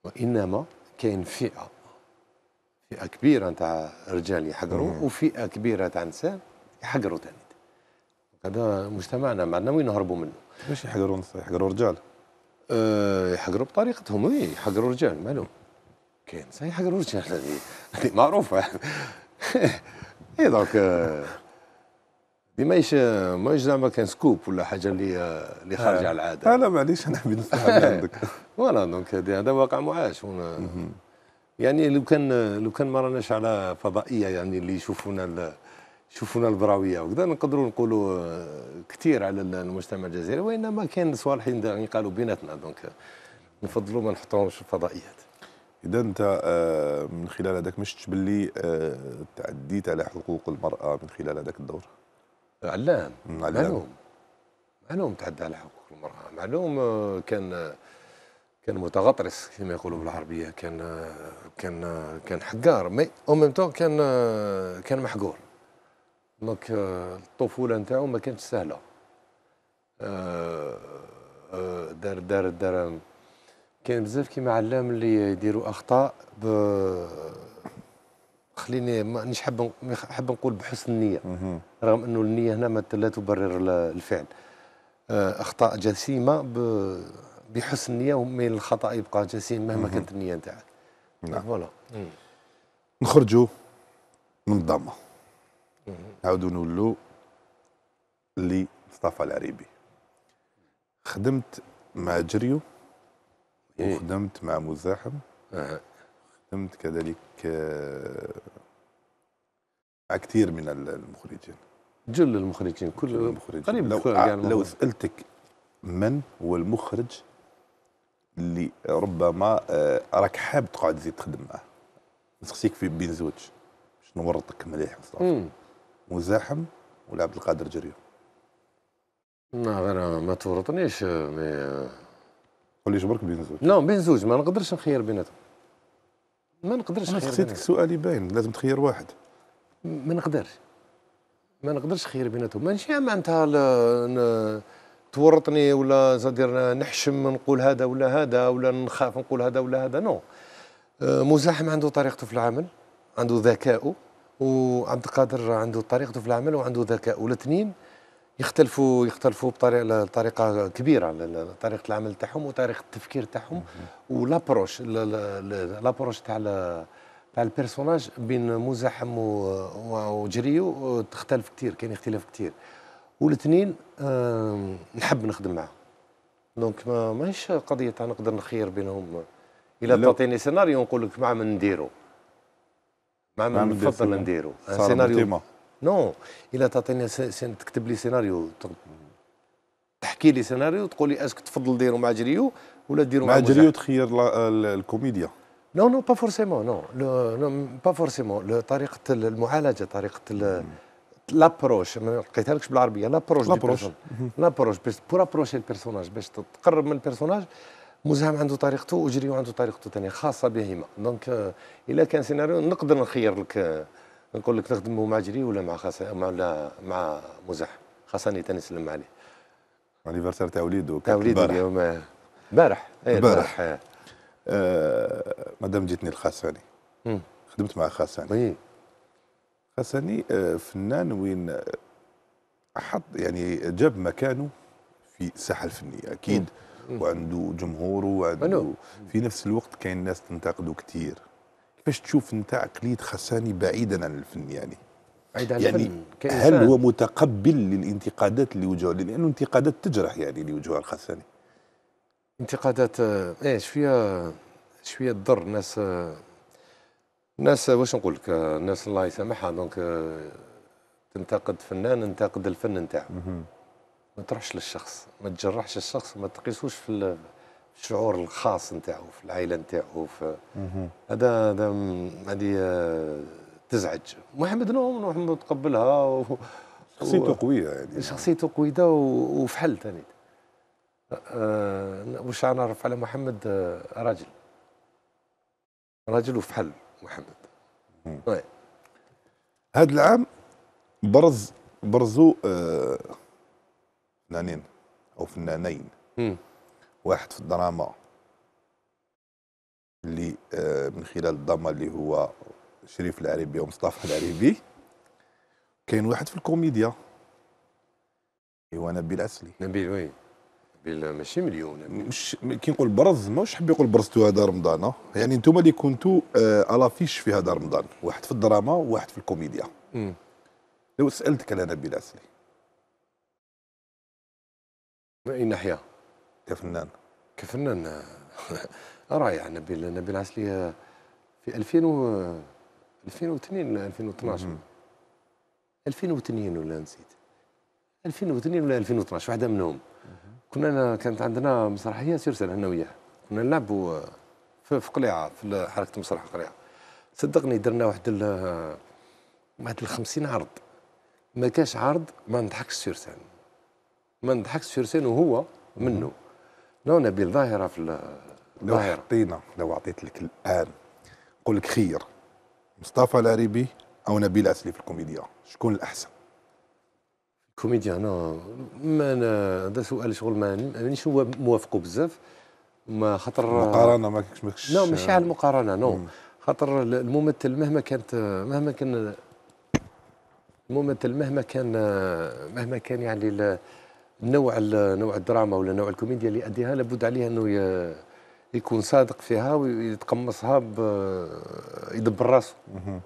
S2: وانما كاين فئه فئه كبيره نتاع رجال يحقروا وفئه كبيره تاع نساء يحقروا ثاني هذا مجتمعنا معنا وين نهربوا منه باش يحقروا نساء يحقروا رجال أه يحقروا بطريقتهم وي يحقروا رجال مالو كاين نساء يحقروا رجال هذه معروفه اي دونك آه، دي ماهيش ماهيش زعما كان سكوب ولا حاجه اللي آه، اللي خارجه آه. على العاده
S1: لا معليش انا حبيت
S2: عندك فوالا دونك هذا واقع معاش يعني لو كان لو كان ما راناش على فضائيه يعني اللي يشوفونا يشوفونا البراويه وكذا نقدروا نقولوا كثير على المجتمع الجزائري وانما كاين صوالح قالوا بيناتنا دونك نفضلوا
S1: ما نحطوهمش في الفضائيات اذا انت آه، من خلال هذاك ما شفتش باللي آه، تعديت على حقوق المراه من خلال هذاك الدور علام معلوم معلوم تعدى على حقوق المراه معلوم آه، كان كان
S2: متغطرس كما يقولوا بالعربيه كان كان كان حقار مي او ميم طون كان كان محقور دونك الطفوله نتاعو ما كانتش سهله آه، آه، دار دار دار كان بزاف كيما علام اللي يديروا اخطاء ب خليني مانيش حاب حاب نقول بحسن النيه رغم انه النيه هنا لا تبرر الفعل آه، اخطاء جسيمه ب بحسن النيه ومن الخطا يبقى جسيم مهما كانت النيه نتاعك نعم فوالا
S1: نخرجوا من الضمه نعاودوا نولوا لمصطفى العريبي خدمت مع جريو إيه. وخدمت مع مزاحم خدمت كذلك آه، مع كثير من المخرجين جل المخرجين كل المخرجين لو, آه، لو سالتك من هو المخرج اللي ربما آه، راك حاب تقعد تزيد تخدم معاه نسقسيك في بين زوج باش نورطك مليح مزاحم ولا عبد القادر جريو
S2: لا انا ما تورطنيش آه، مي آه. قولي برك بين زوج لا بين زوج ما نقدرش نخير بيناتهم ما نقدرش نخير سقسيتك سؤالي باين لازم تخير واحد ما نقدرش ما نقدرش نخير بيناتهم ماشي معناتها تورطني ولا زادير نحشم نقول هذا ولا هذا ولا نخاف نقول هذا ولا هذا نو أه، مزاحم عنده طريقته في العمل عنده ذكائه وعبد القادر عنده طريقته في العمل وعنده ذكائه الاثنين يختلفوا يختلفوا بطريقه طريقه كبيره على طريقه العمل تاعهم وطريقه التفكير تاعهم ولابروش لابروش تاع تاع البيرسوناج بين مزاحم وجريو تختلف كثير كاين اختلاف كثير والاثنين آه نحب نخدم معاهم دونك ما ماهيش قضيه تاع نقدر نخير بينهم الا تعطيني سيناريو نقول لك مع من نديرو مع من نفضل نديرو سيناريو نو الا تعطيني تكتب لي سيناريو تحكي لي سيناريو تقول لي اسك تفضل ديرو مع جريو ولا ديرو مع, مع جريو تخير الكوميديا نو نو با فورسيمون نو با فورسيمون طريقه المعالجه طريقه لابروش ما لقيتها لكش بالعربيه لابروش لابروش لابروش باش بور ابروشي البيرسوناج باش تقرب من البيرسوناج مزهم عنده طريقته وجريو عنده طريقته ثانيه خاصه بهما دونك الا كان سيناريو نقدر نخير لك نقول لك نخدمه مع جري ولا مع خاصة مع لا مع مزح خاصني ثاني نسلم عليه
S1: انيفرسير تاع وليدو تاع وليدو اليوم البارح البارح مادام جيتني الخاصاني خدمت مع خاصاني حسني آه، فنان وين آه، حط يعني جاب مكانه في الساحه الفنيه اكيد مم. وعنده جمهوره وعنده في نفس الوقت كاين ناس تنتقده كثير كيفاش تشوف انت عقليه خساني بعيدا عن الفن يعني بعيد عن يعني الفن كإنسان. هل هو متقبل للانتقادات اللي وجهوها لانه انتقادات تجرح يعني اللي وجهوها الخساني انتقادات آه،
S2: ايه شويه شويه تضر الناس الناس واش نقول لك الناس الله يسامحها دونك آه، تنتقد فنان انتقد الفن نتاعو ما تروحش للشخص ما تجرحش الشخص ما تقيسوش في الشعور الخاص نتاعو في العائله نتاعو في هذا هذا هذه آه، تزعج محمد نوم محمد تقبلها و... شخصيته قويه يعني شخصيته قويه وفي حل ثاني أه واش نعرف على محمد آه، راجل
S1: راجل وفي حل محمد طيب. هذا العام برز برزوا آه، فنانين او فنانين واحد في الدراما اللي آه، من خلال الدراما اللي هو شريف العريبي ومصطفى العريبي كاين واحد في الكوميديا هو نبيل عسلي نبيل وين بلا ماشي مليون مش كي نقول برز ماهوش حاب يقول برزتو هذا رمضان آه. يعني انتم اللي كنتوا آه الافيش في هذا رمضان واحد في الدراما وواحد في الكوميديا مم. لو سالتك على نبيل عسلي من اي ناحيه؟ كفنان كفنان
S2: رائع نبيل نبيل عسلي آه، في 2000 و 2002 ولا 2012 2002 ولا نسيت 2002 ولا 2012 واحده منهم كنا كانت عندنا مسرحيه سيرسال انا وياه كنا نلعبوا آه، في قليعه في حركه مسرح قليعه صدقني درنا واحد آه، واحد 50 عرض ما كاش عرض ما نضحكش سيرسان ما نضحكش سيرسان وهو منه لو نبيل ظاهره في آه، الظاهره لو
S1: عطينا لو عطيت لك الان قول لك خير مصطفى العريبي او نبيل عسلي في الكوميديا شكون الاحسن كوميديا انا
S2: ما انا هذا سؤال شغل مانيش يعني هو موافقه بزاف ما خاطر مقارنه ما كاينش نو ماشي على المقارنه نو خاطر الممثل مهما كانت مهما كان الممثل مهما كان مهما كان يعني نوع نوع الدراما ولا نوع الكوميديا اللي يأديها لابد عليه انه يكون صادق فيها ويتقمصها يدبر راسه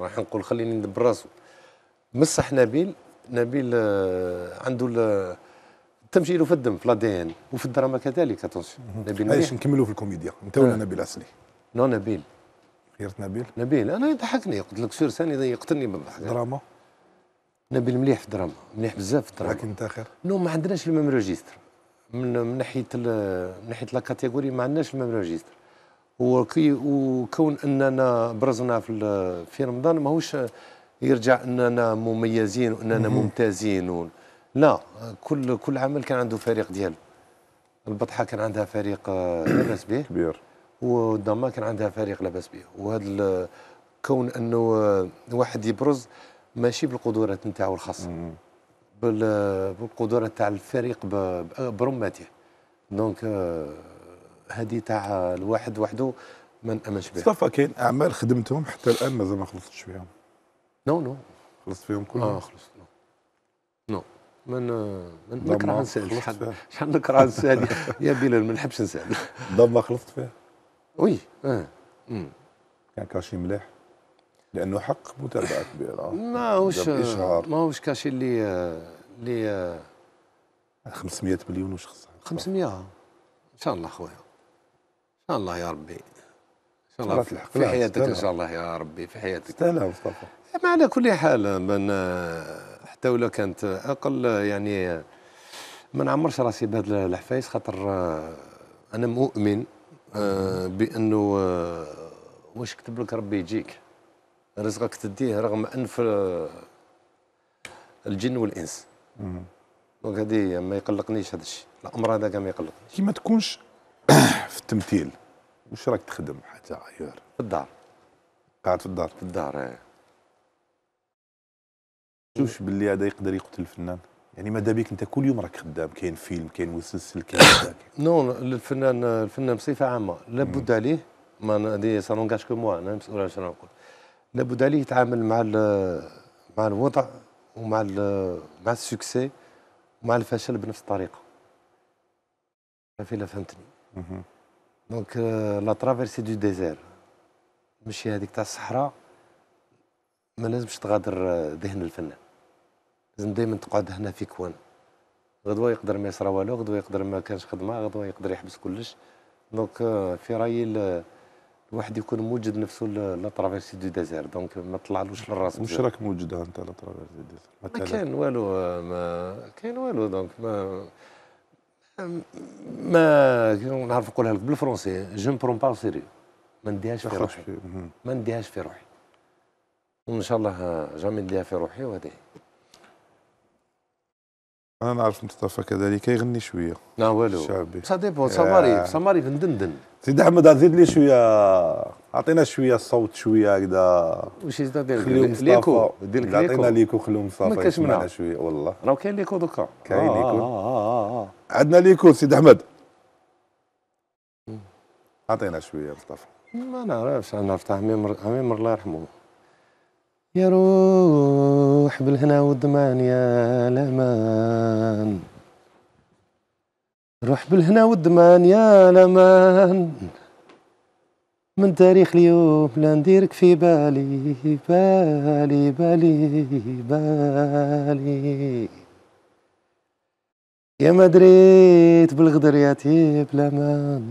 S2: راح نقول خليني ندبر راسه مسح نبيل نبيل عنده التمشي في الدم في لادين وفي الدراما كذلك اتونسيون نبيل علاش
S1: نكملوا في الكوميديا انت ولا آه. نبيل عسلي نو
S2: نبيل خيرت نبيل نبيل انا يضحكني قلت لك سير ثاني يقتلني بالضحك دراما نبيل مليح في الدراما مليح بزاف في الدراما لكن انت خير نو ما عندناش الميم ريجيستر من ناحيه من ناحيه لا ما عندناش الميم ريجيستر وكي وكون اننا برزنا في في رمضان ماهوش يرجع اننا مميزين واننا ممتازين لا كل كل عمل كان عنده فريق ديالو البطحه كان عندها فريق آه، لاباس به كبير والضمه كان عندها فريق لاباس به وهذا كون انه آه، واحد يبرز ماشي بالقدرات نتاعو الخاصه آه، بالقدرات تاع الفريق برمته دونك هذه تاع الواحد
S1: وحده ما نامنش بها مصطفى كاين اعمال خدمتهم حتى الان مازال ما خلصتش فيهم نو نو خلصت فيهم كلهم؟ اه خلصت نو نو
S2: من من نكره نسال شحال شحال نكره نسال
S1: يا بلال ما نحبش نسال ضمه خلصت فيها؟ وي اه كان كاشي مليح لانه حق متابعه بيرا ماهوش ماهوش
S2: كاشي اللي اللي 500 آه. مليون وش خصها 500 ان شاء الله خويا ان شاء الله يا ربي ان شاء الله في حياتك ان شاء الله يا ربي في حياتك استاهلها مصطفى ما على كل حال من حتى ولو كانت اقل يعني ما نعمرش راسي بهاد الحفايس خاطر انا مؤمن آه، بانه آه، واش كتب لك ربي يجيك رزقك تديه رغم انف آه، الجن والانس دونك هذه ما
S1: يقلقنيش هذا الشيء الامر هذا ما يقلقنيش كي ما تكونش في التمثيل واش راك تخدم حتى ايور في الدار قاعد في الدار في الدار ايه شوفش باللي هذا يقدر يقتل الفنان يعني ماذا بيك انت كل يوم راك خدام كاين فيلم كاين مسلسل كاين
S2: نو الفنان الفنان بصفه عامه لابد عليه ما دي سا كو موا انا مسؤول على شنو نقول لابد عليه يتعامل مع مع الوضع ومع مع السكسي ومع الفشل بنفس الطريقه عرفي لا فهمتني دونك لا ترافيرسي دو ديزير ماشي هذيك تاع الصحراء ما لازمش تغادر آه، ذهن الفنان لازم دائما تقعد هنا في كوان غدوه يقدر ما يصرى والو غدوه يقدر ما كانش خدمه غدوه يقدر يحبس كلش دونك euh, في رايي الواحد يكون موجد نفسه لا ترافيرسي دو ديزير دونك ما طلعلوش للراس واش راك موجد انت لا ترافيرسي دو ديزير ما كان والو ما كاين والو دونك ما ما نعرف نقولها لك بالفرونسي جو برون با سيريو ما نديهاش في روحي ما نديهاش في روحي وان شاء الله
S1: جامي آه، نديها في روحي وهذه انا نعرف مصطفى كذلك يغني شويه لا نعم، والو شعبي سا ديبون
S2: سماريف في ندندن
S1: سيد احمد زيد لي شويه اعطينا شويه الصوت شويه هكذا
S2: واش يزيد خليو ليكو دير ليكو عطينا ليكو خليو مصطفى ما كاش
S1: شويه والله راه كاين ليكو دوكا كاين آه، ليكو
S2: آه،
S1: آه، عندنا ليكو سيد احمد عطينا شويه مصطفى
S2: ما نعرفش انا نفتح عمي مر... عمي الله يرحمه يا روح روح بالهنا والدمان يا لمان روح بالهنا والدمان يا لمان من تاريخ اليوم لا نديرك في بالي بالي بالي بالي يا مدريت دريت بالغدر يا تيب لمان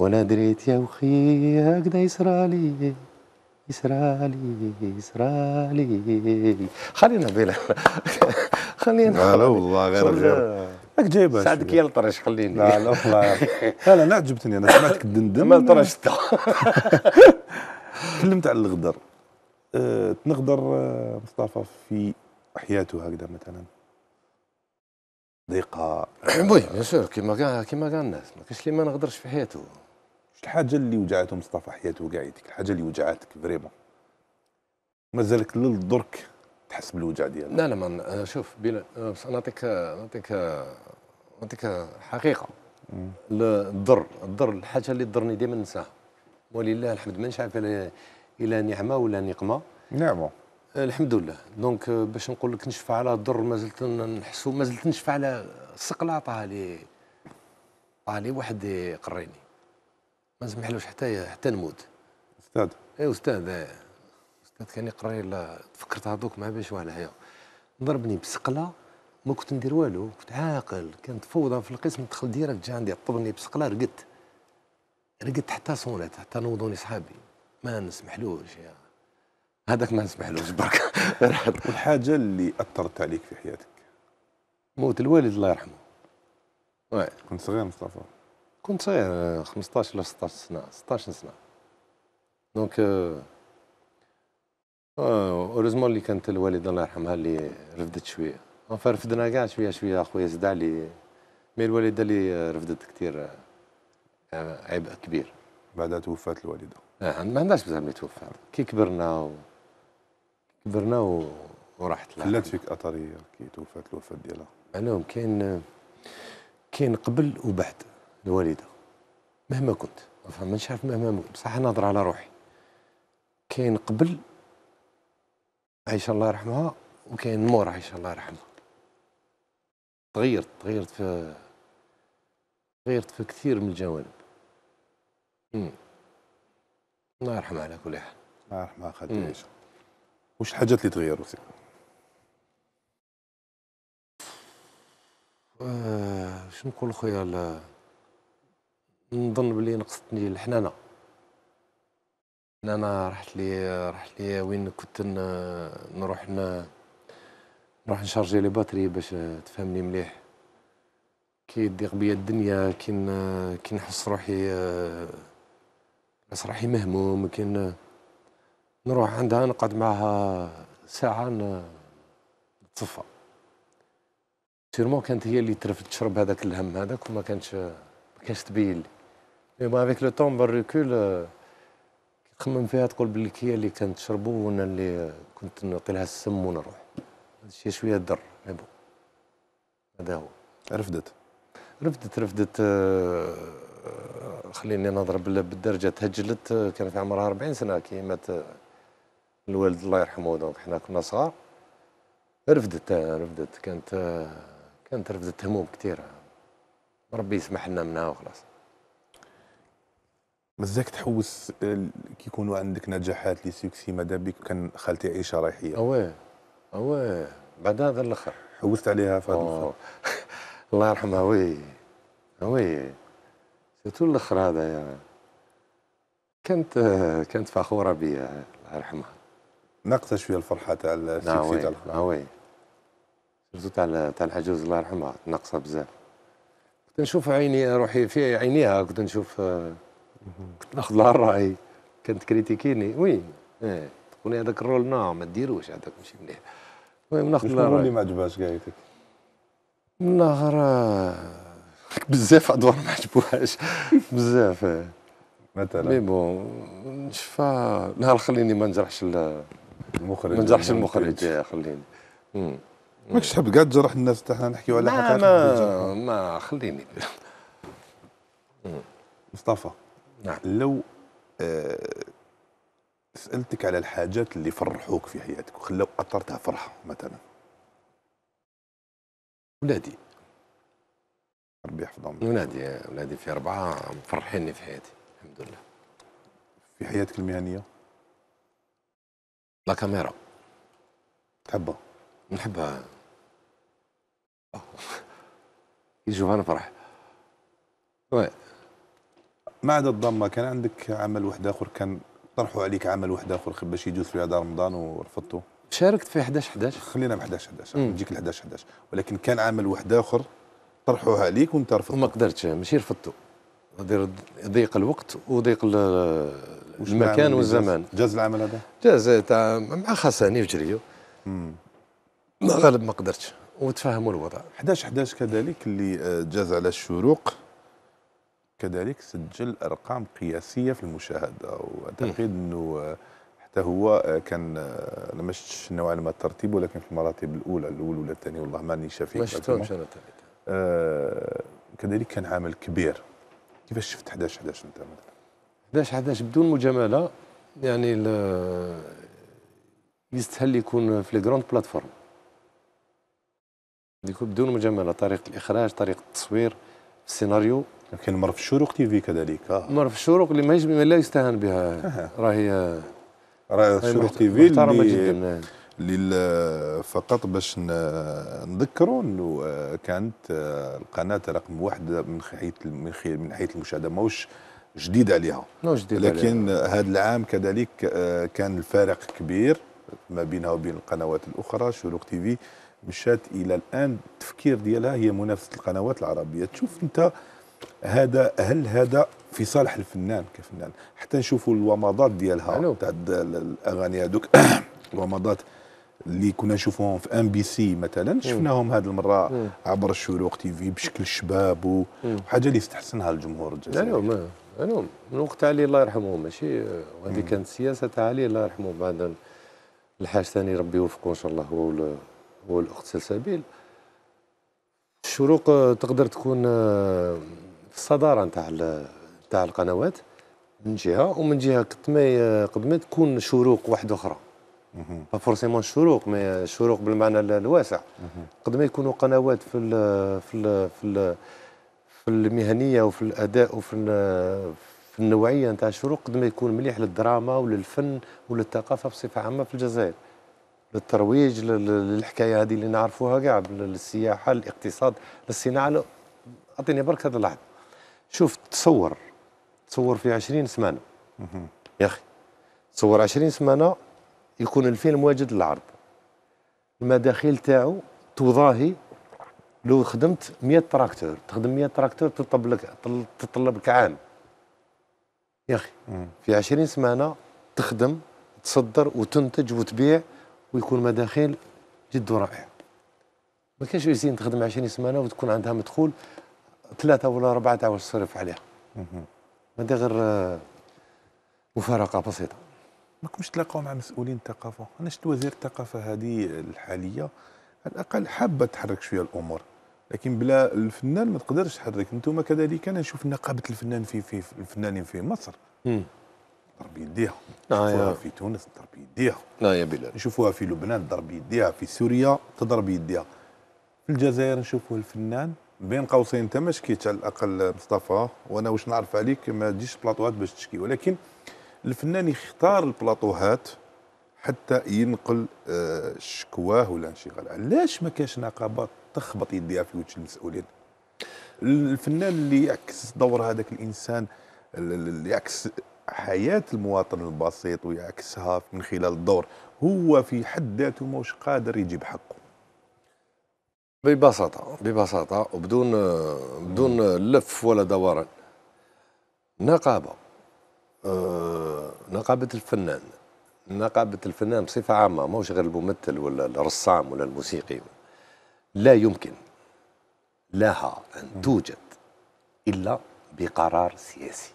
S2: ولا دريت يا وخي هكذا يسرالي إسرائيلي إسرائيلي خلينا بلا خلينا لا, لا والله غير غير راك جايبها سعدك
S1: الطرش خليني لا لا والله لا انا عجبتني انا سمعتك دندم ما طرشت تكلمت على الغدر أه تنغدر أه، مصطفى في حياته هكذا مثلا
S2: ضيقه وي بيان سور كيما كيما كاع الناس ما كاينش اللي ما نغدرش في حياته
S1: واش الحاجه اللي وجعته مصطفى حياته كاع ديك الحاجه اللي وجعتك فريمون مازالك للدرك تحس بالوجع ديالك لا لا ما شوف بلا بس نعطيك
S2: نعطيك نعطيك حقيقه
S1: الضر الضر
S2: الحاجه اللي ضرني ديما ننساها ولله الحمد ما عارف إلا نعمه ولا نقمه نعمه الحمد لله دونك باش نقول لك نشفى على الضر مازلت نحسو مازلت نشفى على الصقلاطه اللي طالي واحد يقريني ما سمحلوش حتى حتى نموت استاذ اي استاذ اي استاذ كان يقرا لي تفكرتها دوك مع باش وانا هيا ضربني بسقله ما كنت ندير والو كنت عاقل كانت فوضى في القسم دخل ديريكت جا عندي طبني بسقله رقدت رقدت حتى صونت حتى نوضوني صحابي ما نسمحلوش يا
S1: هذاك ما نسمحلوش برك الحاجه اللي اثرت عليك في حياتك موت الوالد الله يرحمه وي كنت صغير مصطفى كنت صغير 15
S2: ولا 16 سنه 16 سنه دونك euh, اوريزمون آه، اللي كانت الوالده الله يرحمها اللي رفدت شويه انفا رفدنا كاع شويه شويه خويا زد اللي مي الوالده اللي رفدت كثير آه، عبء كبير بعدها توفات الوالده اه ما عندهاش بزاف ملي توفات كي كبرنا و... كبرنا و...
S1: وراحت لها خلات فيك اثريه كي توفات الوفاه ديالها
S2: معلوم كاين كاين قبل وبعد لوالده مهما كنت ما فهمتش عارف مهما كنت بصح ناظر على روحي كاين قبل عايشه الله يرحمها وكاين مور عايشه الله يرحمها تغيرت تغيرت في تغيرت في كثير من الجوانب
S1: امم الله يرحمها على كل حال الله يرحمها خالتي عائشه وش الحاجات اللي تغيروا فيك؟
S2: آه شنو نقول خويا نظن بلي نقصتني الحنانه الحنانه رحت لي رحت لي وين كنت نروح نروح نشارجي لي باتري باش تفهمني مليح كي تضيق بيا الدنيا كي كي نحس روحي نحس روحي مهموم كي نروح عندها نقعد معها ساعة نتصفى سيرمون كانت هي اللي ترفد تشرب هذاك الهم هذاك وما كانش ما كانش تبين لي ايوا افيك لو طون بالريكول تخمم فيها تقول بلي هي اللي كانت تشربو وانا اللي كنت نعطي لها السم ونروح هادشي شويه ضر مي بون هذا هو رفدت رفدت رفدت خليني نضرب بالدرجه تهجلت كانت عمرها 40 سنه كي مات الوالد الله يرحمه دونك حنا كنا صغار رفدت رفدت كانت
S1: كانت رفدت هموم كثيره ربي يسمح لنا منها وخلاص مزاك تحوس آه، كي يكونوا عندك نجاحات لي سوكسي مادا بيك كان خالتي عيشه رايحيه اواه اواه بعد هذا الاخر حوست عليها في هذا
S2: الله يرحمها وي وي سيتو الاخر هذا يا كانت آه، كانت فخوره بيا آه، الله يرحمها ناقصه شويه الفرحه تاع السوكسي نعم، تاع الاخر وي سيرتو تاع تاع العجوز الله يرحمها ناقصه بزاف كنت نشوف عيني روحي في عينيها كنت نشوف كنت ناخذ لها الراي كانت كريتيكيني وي تقولي إيه. تقول لي هذاك الرول نا نعم، ما ديروش هذاك ماشي مليح المهم ناخذ لها الراي اللي ما عجبهاش قايتك النهار بزاف ادوار ما عجبوهاش بزاف إيه. مثلا مي بون نشفى نهار خليني ما نجرحش المخرج
S1: ما نجرحش المخرج
S2: إيه، خليني
S1: ماكش تحب كاع تجرح الناس حتى حنا نحكيو على حقائق ما ما خليني مصطفى نعم. لو آه، سالتك على الحاجات اللي فرحوك في حياتك وخلاو اثرتها فرحه مثلا ولادي ربي يحفظهم ولادي ولادي في اربعه مفرحيني في حياتي الحمد لله في حياتك المهنيه لا كاميرا تحبها نحبها يشوفها نفرح وي ما عدا الضمه كان عندك عمل واحد اخر كان طرحوا عليك عمل واحد اخر باش يدوز في هذا رمضان ورفضته شاركت في 11 11 خلينا ب 11 11 نجيك ل 11 11 ولكن كان عمل واحد اخر طرحوها عليك وانت رفضت وما قدرتش ماشي رفضته ضيق
S2: الوقت وضيق المكان والزمان جاز العمل هذا جاز تاع مع
S1: خساني وجريو ما غالب ما قدرتش وتفهموا الوضع 11 11 كذلك اللي آه، جاز على الشروق كذلك سجل ارقام قياسيه في المشاهده واعتقد انه حتى هو كان انا ما شفتش نوعا ما الترتيب ولكن في المراتب الاولى الاولى ولا الثانيه والله ماني شافيه ما شفتهمش انا آه كذلك كان عامل كبير كيفاش شفت 11 11 انت مثلا
S2: 11 11 بدون مجامله يعني يستهل يكون في لي كروند بلاتفورم يكون بدون مجامله طريقه الاخراج طريقه التصوير السيناريو لكن مرف الشروق تي في كذلك آه. مرف
S1: الشروق اللي ما يجب لا يستهان بها راهي آه، راهي الشروق تي في محترمه جدا اللي آه. فقط باش نذكروا انه كانت القناه رقم واحد من حيث من حيث المشاهده ماهوش جديد عليها جديد لكن هذا العام كذلك كان الفارق كبير ما بينها وبين القنوات الاخرى شروق تي في مشات الى الان التفكير ديالها هي منافسه القنوات العربيه تشوف انت هذا هل هذا في صالح الفنان كفنان حتى نشوفوا الومضات ديالها تاع الاغاني هذوك الومضات اللي كنا نشوفوهم في ام بي سي مثلا شفناهم هذه المره عبر الشروق تي في بشكل شباب وحاجه اللي استحسنها الجمهور الجزائري اليوم
S2: اليوم من وقت علي الله يرحمه ماشي هذه كانت سياسه تاع علي الله يرحمه بعد الحاج ثاني ربي يوفقه ان شاء الله هو هو الاخت سلسبيل الشروق تقدر تكون الصداره نتاع نتاع القنوات من جهه ومن جهه قد ما قد ما تكون شروق واحده اخرى با فورسيمون الشروق مي الشروق بالمعنى الواسع قد ما يكونوا قنوات في الـ في الـ في الـ في المهنيه وفي الاداء وفي في النوعيه نتاع الشروق قد ما يكون مليح للدراما وللفن وللثقافه بصفه عامه في الجزائر للترويج للحكايه هذه اللي نعرفوها كاع للسياحه للاقتصاد للصناعه اعطيني برك هذا اللحظه شوف تصور تصور في عشرين سمانه يا اخي تصور عشرين سمانه يكون الفيلم واجد للعرض المداخيل تاعو تضاهي لو خدمت مية تراكتور تخدم مية تراكتور تطلب لك تطلب لك عام يا اخي في عشرين سمانه تخدم تصدر وتنتج وتبيع ويكون مداخيل جد رائعه ما كانش يزين تخدم عشرين سمانه وتكون عندها مدخول ثلاثة ولا أربعة واش تصرف عليها هذه غير
S1: آه، مفارقة بسيطة ما كنتش تلاقاو مع مسؤولين الثقافة أنا شفت وزير الثقافة هذه الحالية على الأقل حابة تحرك شوية الأمور لكن بلا الفنان ما تقدرش تحرك انتم كذلك انا نشوف نقابه الفنان في في الفنانين في مصر ضرب يديها آه، نشوفوها آه في تونس ضرب يديها لا آه، يا بلال نشوفوها في لبنان ضرب يديها في سوريا تضرب يديها في الجزائر نشوفوا الفنان بين قوسين انت ما شكيت على الاقل مصطفى وانا واش نعرف عليك ما تجيش بلاطوهات باش تشكي ولكن الفنان يختار البلاطوهات حتى ينقل آه، شكواه ولا انشغاله علاش ما كاش نقابه تخبط يديها في وجه المسؤولين الفنان اللي يعكس دور هذاك الانسان اللي يعكس حياه المواطن البسيط ويعكسها من خلال الدور هو في حد ذاته مش قادر يجيب حقه ببساطة ببساطة وبدون بدون لف ولا دوران نقابة
S2: آه نقابة الفنان نقابة الفنان بصفة عامة موش غير الممثل ولا الرسام ولا الموسيقي لا يمكن لها أن توجد إلا بقرار سياسي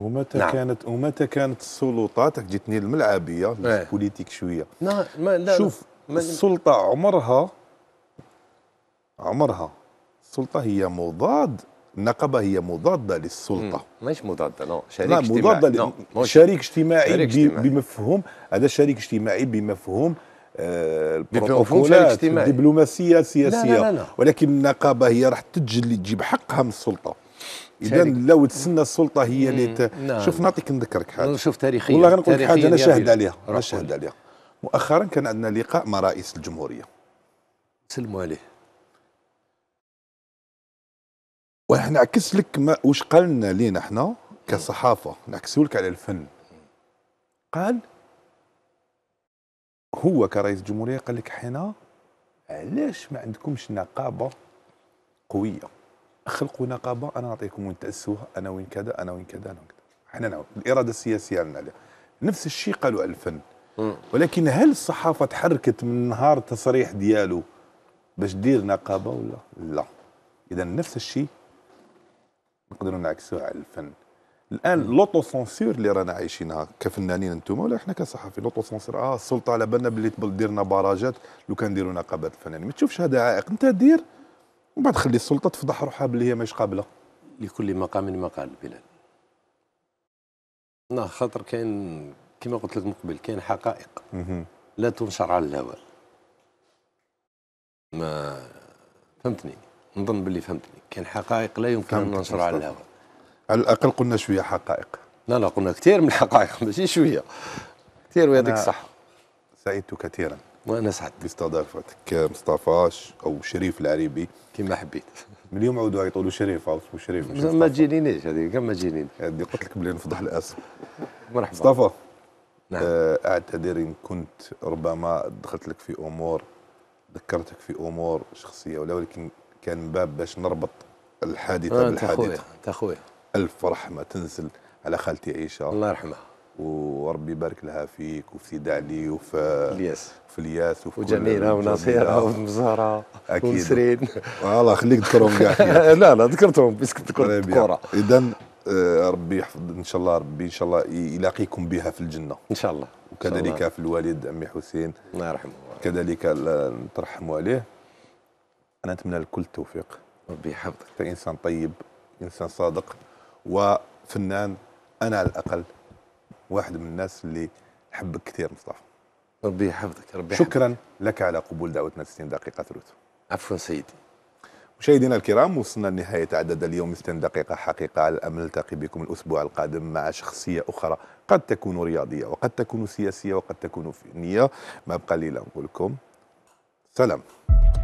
S1: ومتى نعم. كانت ومتى كانت السلطات جيتني الملعبيه البوليتيك إيه. شويه
S2: نعم ما لا شوف لا.
S1: السلطه عمرها عمرها السلطه هي مضاد النقابه هي مضاده للسلطه مش مضاده لا شريك لا مضاده اجتماعي شريك اجتماعي, شريك اجتماعي بمفهوم هذا شريك اجتماعي بمفهوم آه، البروتوكولات الدبلوماسيه السياسيه لا لا لا ولكن النقابه هي راح تجلي تجيب حقها من السلطه اذا لو تسنى السلطه هي اللي ت... نعم. شوف نعطيك نذكرك حاجه شوف تاريخيا والله غنقول لك حاجه انا شاهد عليها انا شاهد عليها مؤخرا كان عندنا لقاء مع رئيس الجمهوريه سلموا عليه واحنا نعكس لك ما واش قالنا لينا احنا كصحافه نعكسه لك على الفن قال هو كرئيس الجمهوريه قال لك حنا علاش ما عندكمش نقابه قويه خلقوا نقابه انا نعطيكم وين تاسوها انا وين كذا انا وين كذا انا وين كذا حنا نعود الاراده السياسيه عندنا عليها نفس الشيء قالوا على الفن ولكن هل الصحافه تحركت من نهار التصريح ديالو باش دير نقابه ولا لا اذا نفس الشيء نقدروا نعكسوها على الفن الان لوطو سونسور اللي رانا عايشينها كفنانين انتم ولا احنا كصحفي لوطو سونسور اه السلطه على بالنا باللي دير لنا باراجات لو كان نديروا نقابات الفنانين ما تشوفش هذا عائق انت دير ومن بعد خلي السلطه تفضح روحها باللي هي ماهيش قابله لكل مقام مقال بلال
S2: لا خاطر كاين كما قلت لك من قبل كاين حقائق لا تنشر على الهواء ما فهمتني نظن باللي فهمتني كان حقائق لا يمكن ان ننشرها على الهواء على الاقل
S1: قلنا شويه حقائق لا لا قلنا كثير من الحقائق ماشي شويه كثير ويعطيك الصحه سعدت كثيرا وانا سعدت باستضافتك مصطفى او شريف العريبي كما حبيت من اليوم عودوا يطولوا شريف او اسمه شريف ما تجينيش هذه كم ما تجينيش هذه قلت لك بلي نفضح الاسم مرحبا مصطفى نعم آه، اعتذر ان كنت ربما دخلت لك في امور ذكرتك في امور شخصيه ولا ولكن كان باب باش نربط الحادثه آه بالحادثه انت اخويا الف رحمه تنزل على خالتي عيشه الله يرحمها وربي يبارك لها فيك وفي سيد علي وفي الياس في الياس وفي وجميله ونصيره ومزهره ومسرين والله خليك تذكرهم كاع لا لا ذكرتهم بس ذكرت الكره اذا ربي يحفظ ان شاء الله ربي ان شاء الله يلاقيكم بها في الجنه ان شاء الله وكذلك شاء الله. في الوالد عمي حسين الله يرحمه كذلك ترحموا عليه انا اتمنى كل التوفيق ربي يحفظك انسان طيب انسان صادق وفنان انا على الاقل واحد من الناس اللي نحبك كثير مصطفى ربي يحفظك ربي يحفظك. شكرا لك على قبول دعوتنا 60 دقيقه ثلث عفوا سيدي مشاهدينا الكرام وصلنا لنهاية عدد اليوم 60 دقيقة حقيقة على الأمل نلتقي بكم الأسبوع القادم مع شخصية أخرى قد تكون رياضية وقد تكون سياسية وقد تكون فنية ما بقى لي نقول لكم سلام